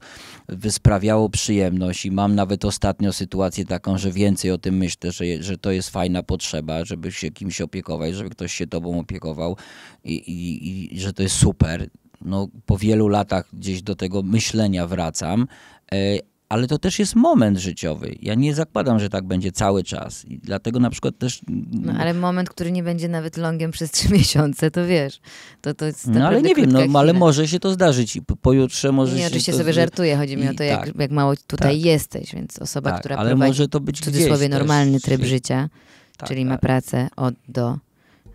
wysprawiało przyjemność i mam nawet ostatnio sytuację taką, że więcej o tym myślę, że, że to jest fajna potrzeba, żeby się kimś opiekować, żeby ktoś się tobą opiekował i, i, i że to jest super. No, po wielu latach gdzieś do tego myślenia wracam, e, ale to też jest moment życiowy. Ja nie zakładam, że tak będzie cały czas. I dlatego na przykład też. No ale moment, który nie będzie nawet longiem przez trzy miesiące, to wiesz. To, to jest no ale nie wiem, no, ale może się to zdarzyć i pojutrze może nie, się. Oczywiście to... sobie żartuję, chodzi mi o to, jak, tak, jak mało tutaj tak, jesteś, więc osoba, tak, która ale prowadzi może to być w cudzysłowie normalny tryb życia, tak, czyli ma tak. pracę od do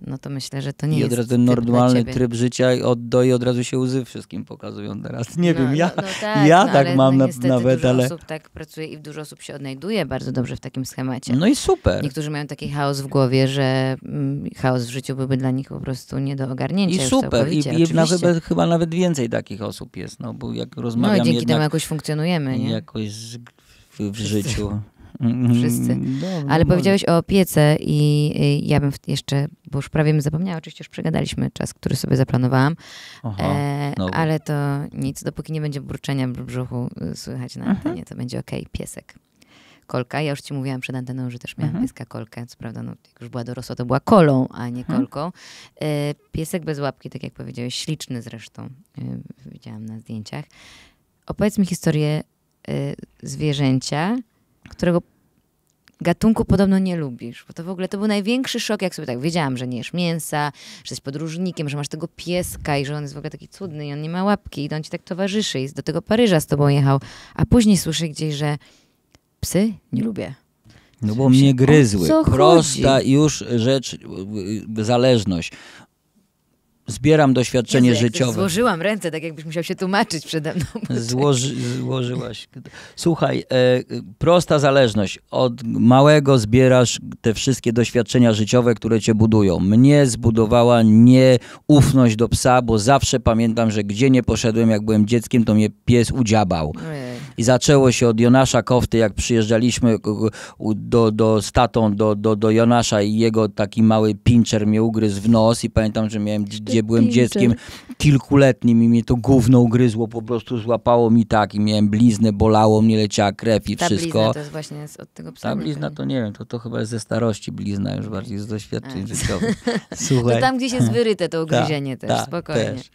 no to myślę, że to nie I jest. I od razu ten normalny tryb życia i oddo i od razu się łzy wszystkim pokazują teraz. Nie no, wiem, ja, no, no tak, ja no tak ale mam no nawet, dużo ale. osób tak pracuje i dużo osób się odnajduje bardzo dobrze w takim schemacie. No i super. Niektórzy mają taki chaos w głowie, że mm, chaos w życiu byłby dla nich po prostu nie do ogarnięcia. I super. I, i nawet, chyba nawet więcej takich osób jest, no bo jak rozmawiamy. No i dzięki jednak, temu jakoś funkcjonujemy. Nie? Jakoś w, w życiu. Mhm, wszyscy. Ale powiedziałeś o opiece i y, ja bym jeszcze, bo już prawie bym zapomniała, oczywiście już przegadaliśmy czas, który sobie zaplanowałam, Aha, e, no ale to nic, dopóki nie będzie burczenia brzuchu y, słychać na mhm. antenie, to będzie okej, okay. piesek. Kolka. Ja już ci mówiłam przed anteną, że też miałam mhm. pieska kolkę. Co prawda, no, jak już była dorosła, to była kolą, a nie mhm. kolką. E, piesek bez łapki, tak jak powiedziałeś, śliczny zresztą. Y, widziałam na zdjęciach. Opowiedz mi historię zwierzęcia, którego gatunku podobno nie lubisz. Bo to w ogóle to był największy szok, jak sobie tak wiedziałam, że nie jesz mięsa, że jesteś podróżnikiem, że masz tego pieska i że on jest w ogóle taki cudny i on nie ma łapki i on ci tak towarzyszy i do tego Paryża z tobą jechał. A później słyszy gdzieś, że psy nie lubię. No bo mnie gryzły. Prosta już rzecz, zależność zbieram doświadczenie Jezu, życiowe. Złożyłam ręce, tak jakbyś musiał się tłumaczyć przede mną. Złoży, złożyłaś. Słuchaj, e, prosta zależność. Od małego zbierasz te wszystkie doświadczenia życiowe, które cię budują. Mnie zbudowała nieufność do psa, bo zawsze pamiętam, że gdzie nie poszedłem, jak byłem dzieckiem, to mnie pies udziabał. Ojej i zaczęło się od Jonasza Kofty, jak przyjeżdżaliśmy do, do statą, do, do, do Jonasza i jego taki mały pincher mnie ugryzł w nos i pamiętam, że miałem, gdzie byłem pincher. dzieckiem kilkuletnim i mnie to gówno ugryzło, po prostu złapało mi tak i miałem bliznę, bolało mnie, leciała krew i Ta wszystko. Blizna to jest właśnie od tego psa. Ta blizna to nie wiem, to, to chyba jest ze starości blizna, już bardziej z doświadczeń życiowych. Słuchaj. To tam gdzieś jest wyryte to ugryzienie ta, też, spokojnie. Też.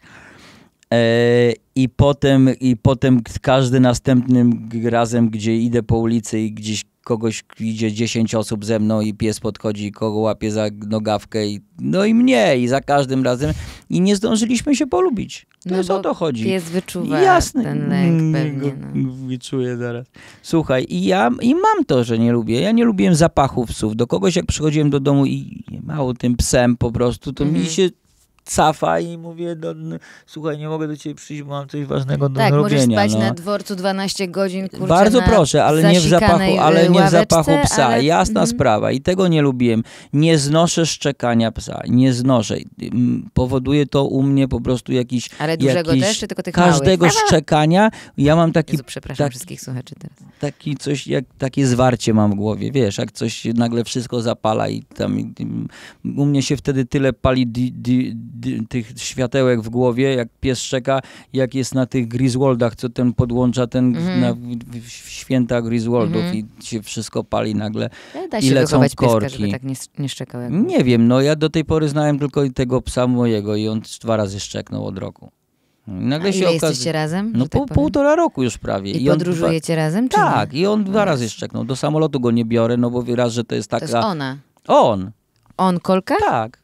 E, I potem, I potem każdy następnym razem, gdzie idę po ulicy i gdzieś kogoś idzie 10 osób ze mną i pies podchodzi, kogo łapie za nogawkę, i, no i mnie, i za każdym razem. I nie zdążyliśmy się polubić. no o to chodzi. Pies wyczuwa Jasne. ten lęk mm, pewnie. No. Wyczuję zaraz. Słuchaj, i ja i mam to, że nie lubię. Ja nie lubiłem zapachów psów. Do kogoś jak przychodziłem do domu i mało tym psem po prostu, to mi mhm. się cafa i mówię, do, no, słuchaj, nie mogę do ciebie przyjść, bo mam coś ważnego do tak, robienia. Tak, możesz spać no. na dworcu 12 godzin, kurczę, Bardzo proszę, ale nie w zapachu, ale nie w zapachu psa, ale... Mhm. jasna mhm. sprawa i tego nie lubiłem. Nie znoszę szczekania psa, nie znoszę. Powoduje to u mnie po prostu jakiś... Ale dużego jakiś, też, czy tylko tych Każdego małych? szczekania. Ja mam taki... Jezu, przepraszam tak, wszystkich słuchaczy teraz. Taki coś, jak takie zwarcie mam w głowie, wiesz, jak coś nagle wszystko zapala i tam... I, u mnie się wtedy tyle pali di, di, tych światełek w głowie, jak pies czeka, jak jest na tych Griswoldach, co ten podłącza ten mm. na, w, święta Griswoldów mm. i się wszystko pali nagle. Da się I lecą korki. Pieska, żeby tak nie, nie szczekał. Nie wiem, no ja do tej pory znałem tylko tego psa mojego i on dwa razy szczeknął od roku. Nagle A się okazuje. jesteście razem? No tak po, półtora roku już prawie. I, I podróżujecie dwa... razem? Czy tak, nie? i on dwa no. razy szczeknął. Do samolotu go nie biorę, no bo raz, że to jest taka... To jest ona. On. On, Kolka? Tak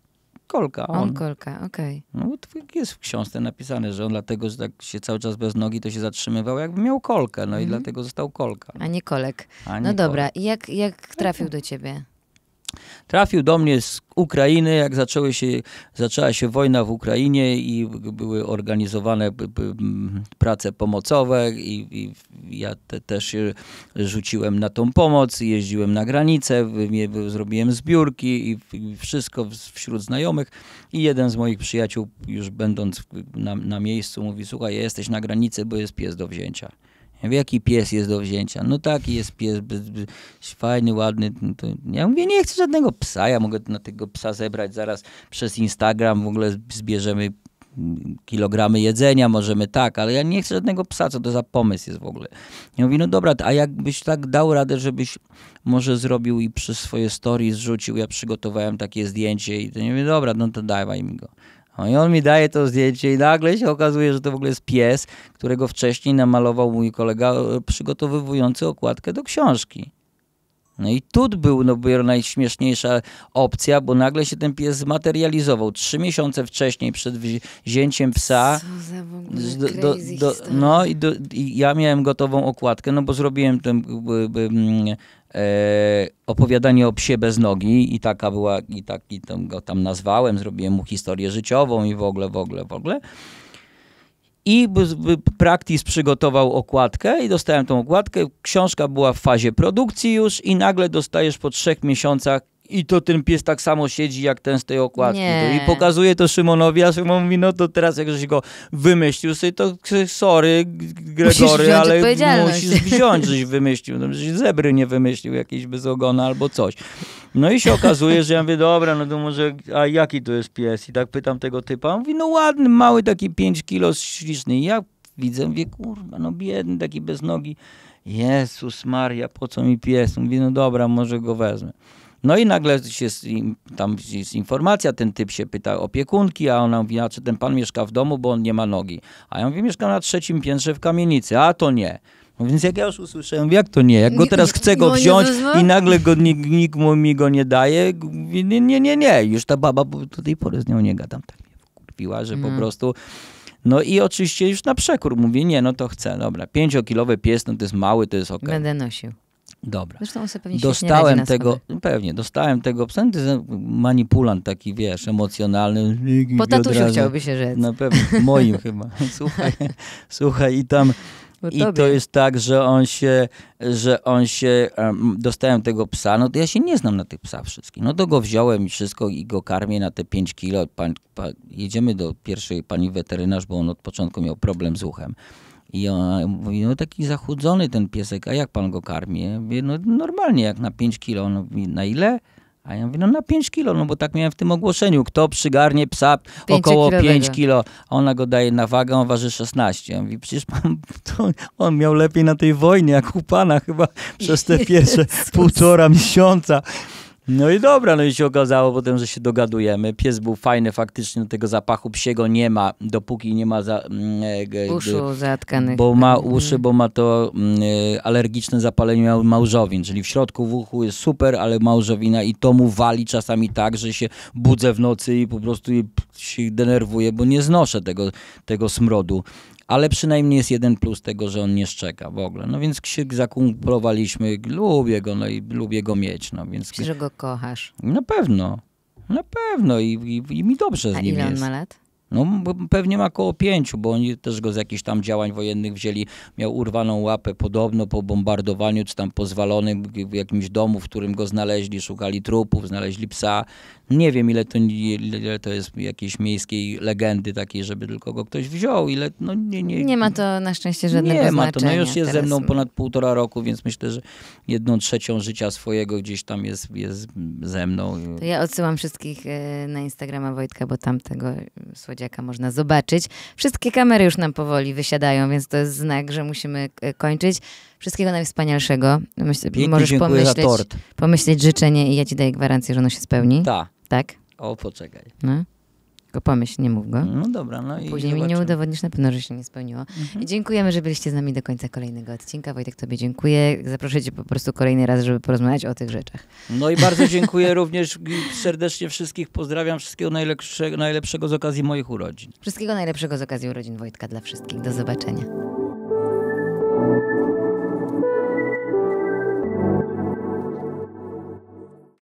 kolka. On, on kolka, okej. Okay. No, jest w książce napisane, że on dlatego, że tak się cały czas bez nogi, to się zatrzymywał, jakby miał kolkę, no mm -hmm. i mhm. dlatego został kolka. No. A nie kolek. A no nie no dobra, i jak, jak no trafił tak. do ciebie? Trafił do mnie z Ukrainy, jak zaczęły się, zaczęła się wojna w Ukrainie i były organizowane prace pomocowe i, i ja te, też rzuciłem na tą pomoc, jeździłem na granicę, zrobiłem zbiórki i wszystko wśród znajomych i jeden z moich przyjaciół już będąc na, na miejscu mówi, słuchaj, jesteś na granicy, bo jest pies do wzięcia. Ja jaki pies jest do wzięcia? No taki jest pies, fajny, ładny. No ja mówię, nie chcę żadnego psa, ja mogę na tego psa zebrać zaraz przez Instagram, w ogóle zbierzemy kilogramy jedzenia, możemy tak, ale ja nie chcę żadnego psa, co to za pomysł jest w ogóle. Ja mówię, no dobra, a jakbyś tak dał radę, żebyś może zrobił i przez swoje story zrzucił, ja przygotowałem takie zdjęcie i to nie wiem, dobra, no to dawaj mi go. No I on mi daje to zdjęcie i nagle się okazuje, że to w ogóle jest pies, którego wcześniej namalował mój kolega przygotowywujący okładkę do książki. No i tu był no, najśmieszniejsza opcja, bo nagle się ten pies zmaterializował. Trzy miesiące wcześniej, przed wzięciem psa. Do, do, do, no i, i, ja miałem gotową okładkę, no bo zrobiłem ten mm, E, opowiadanie o psie bez nogi i taka była, i tak i tam go tam nazwałem, zrobiłem mu historię życiową i w ogóle, w ogóle, w ogóle. I Praktis przygotował okładkę i dostałem tą okładkę. Książka była w fazie produkcji już i nagle dostajesz po trzech miesiącach i to ten pies tak samo siedzi jak ten z tej okładki. Nie. I pokazuje to Szymonowi, a Szymon mówi, no to teraz jak żeś go wymyślił sobie, to sorry Gregory, musisz ale musisz wziąć, żeś wymyślił. No, żeś zebry nie wymyślił jakiejś bez ogona albo coś. No i się okazuje, że ja mówię, dobra, no to może, a jaki to jest pies? I tak pytam tego typa, on mówi, no ładny, mały taki 5 kilo, śliczny. I ja widzę, mówię, kurwa, no biedny, taki bez nogi. Jezus Maria, po co mi pies? Mówi, no dobra, może go wezmę. No i nagle jest, tam jest informacja, ten typ się pyta opiekunki, a ona mówi, a czy ten pan mieszka w domu, bo on nie ma nogi. A ja mówię, mieszka na trzecim piętrze w kamienicy, a to nie. Więc jak ja już usłyszałem, jak to nie, jak go teraz chcę go no, wziąć i nagle go, nikt mu mi go nie daje, nie, nie, nie, nie. Już ta baba do tej pory z nią nie gadam. Tak mnie wkurwiła, że po mm. prostu... No i oczywiście już na przekór mówię, nie, no to chcę, dobra, pięciokilowy pies, no to jest mały, to jest ok. Będę nosił. Dobra. Zresztą on sobie pewnie dostałem tego, pewnie, dostałem tego psa, manipulant taki, wiesz, emocjonalny. Po tatusiu chciałby się rzec. Na pewno, moim chyba. Słuchaj, słuchaj i tam... I to jest tak, że on się, że on się, um, dostałem tego psa, no to ja się nie znam na tych psach wszystkich. No to go wziąłem i wszystko i go karmię na te 5 kilo. Pan, pan, jedziemy do pierwszej pani weterynarz, bo on od początku miał problem z uchem. I ona mówi, no taki zachudzony ten piesek, a jak pan go karmi? Ja mówię, no normalnie, jak na 5 kilo. On mówi, na ile? A ja mówię, no na 5 kilo, no bo tak miałem w tym ogłoszeniu. Kto przygarnie psa około 5 kilo, a ona go daje na wagę, on waży 16. Ja mówię, przecież pan, on miał lepiej na tej wojnie, jak u pana chyba przez te pierwsze półtora miesiąca. No i dobra, no i się okazało potem, że się dogadujemy. Pies był fajny faktycznie, tego zapachu psiego nie ma, dopóki nie ma za, mm, e, uszu zatkanych. Bo ma tak. uszy, bo ma to mm, e, alergiczne zapalenie małżowin, czyli w środku w uchu jest super, ale małżowina i to mu wali czasami tak, że się budzę w nocy i po prostu się denerwuję, bo nie znoszę tego, tego smrodu ale przynajmniej jest jeden plus tego, że on nie szczeka w ogóle. No więc się zakumplowaliśmy, lubię go, no i lubię go mieć. No więc... że go kochasz? Na pewno, na pewno i, i, i mi dobrze z A nim ile on ile ma lat? No pewnie ma około pięciu, bo oni też go z jakichś tam działań wojennych wzięli. Miał urwaną łapę podobno po bombardowaniu, czy tam pozwalonym w jakimś domu, w którym go znaleźli, szukali trupów, znaleźli psa. Nie wiem, ile to, ile to jest jakiejś miejskiej legendy takiej, żeby tylko go ktoś wziął, ile, no nie, nie. Nie ma to na szczęście żadnego Nie ma to, no już jest ze mną ponad półtora roku, więc myślę, że jedną trzecią życia swojego gdzieś tam jest, jest ze mną. To ja odsyłam wszystkich e, na Instagrama Wojtka, bo tam tego słodziaka można zobaczyć. Wszystkie kamery już nam powoli wysiadają, więc to jest znak, że musimy e, kończyć. Wszystkiego najwspanialszego. Myślę, Pięknie możesz pomyśleć, pomyśleć życzenie i ja ci daję gwarancję, że ono się spełni. Tak. Tak? O, poczekaj. No. Tylko pomyśl, nie mów go. No dobra, no i Później mi nie udowodnisz na pewno, że się nie spełniło. Mhm. dziękujemy, że byliście z nami do końca kolejnego odcinka. Wojtek, tobie dziękuję. Zaproszę cię po prostu kolejny raz, żeby porozmawiać o tych rzeczach. No i bardzo dziękuję również serdecznie wszystkich. Pozdrawiam wszystkiego najlepszego, najlepszego z okazji moich urodzin. Wszystkiego najlepszego z okazji urodzin Wojtka dla wszystkich. Do zobaczenia.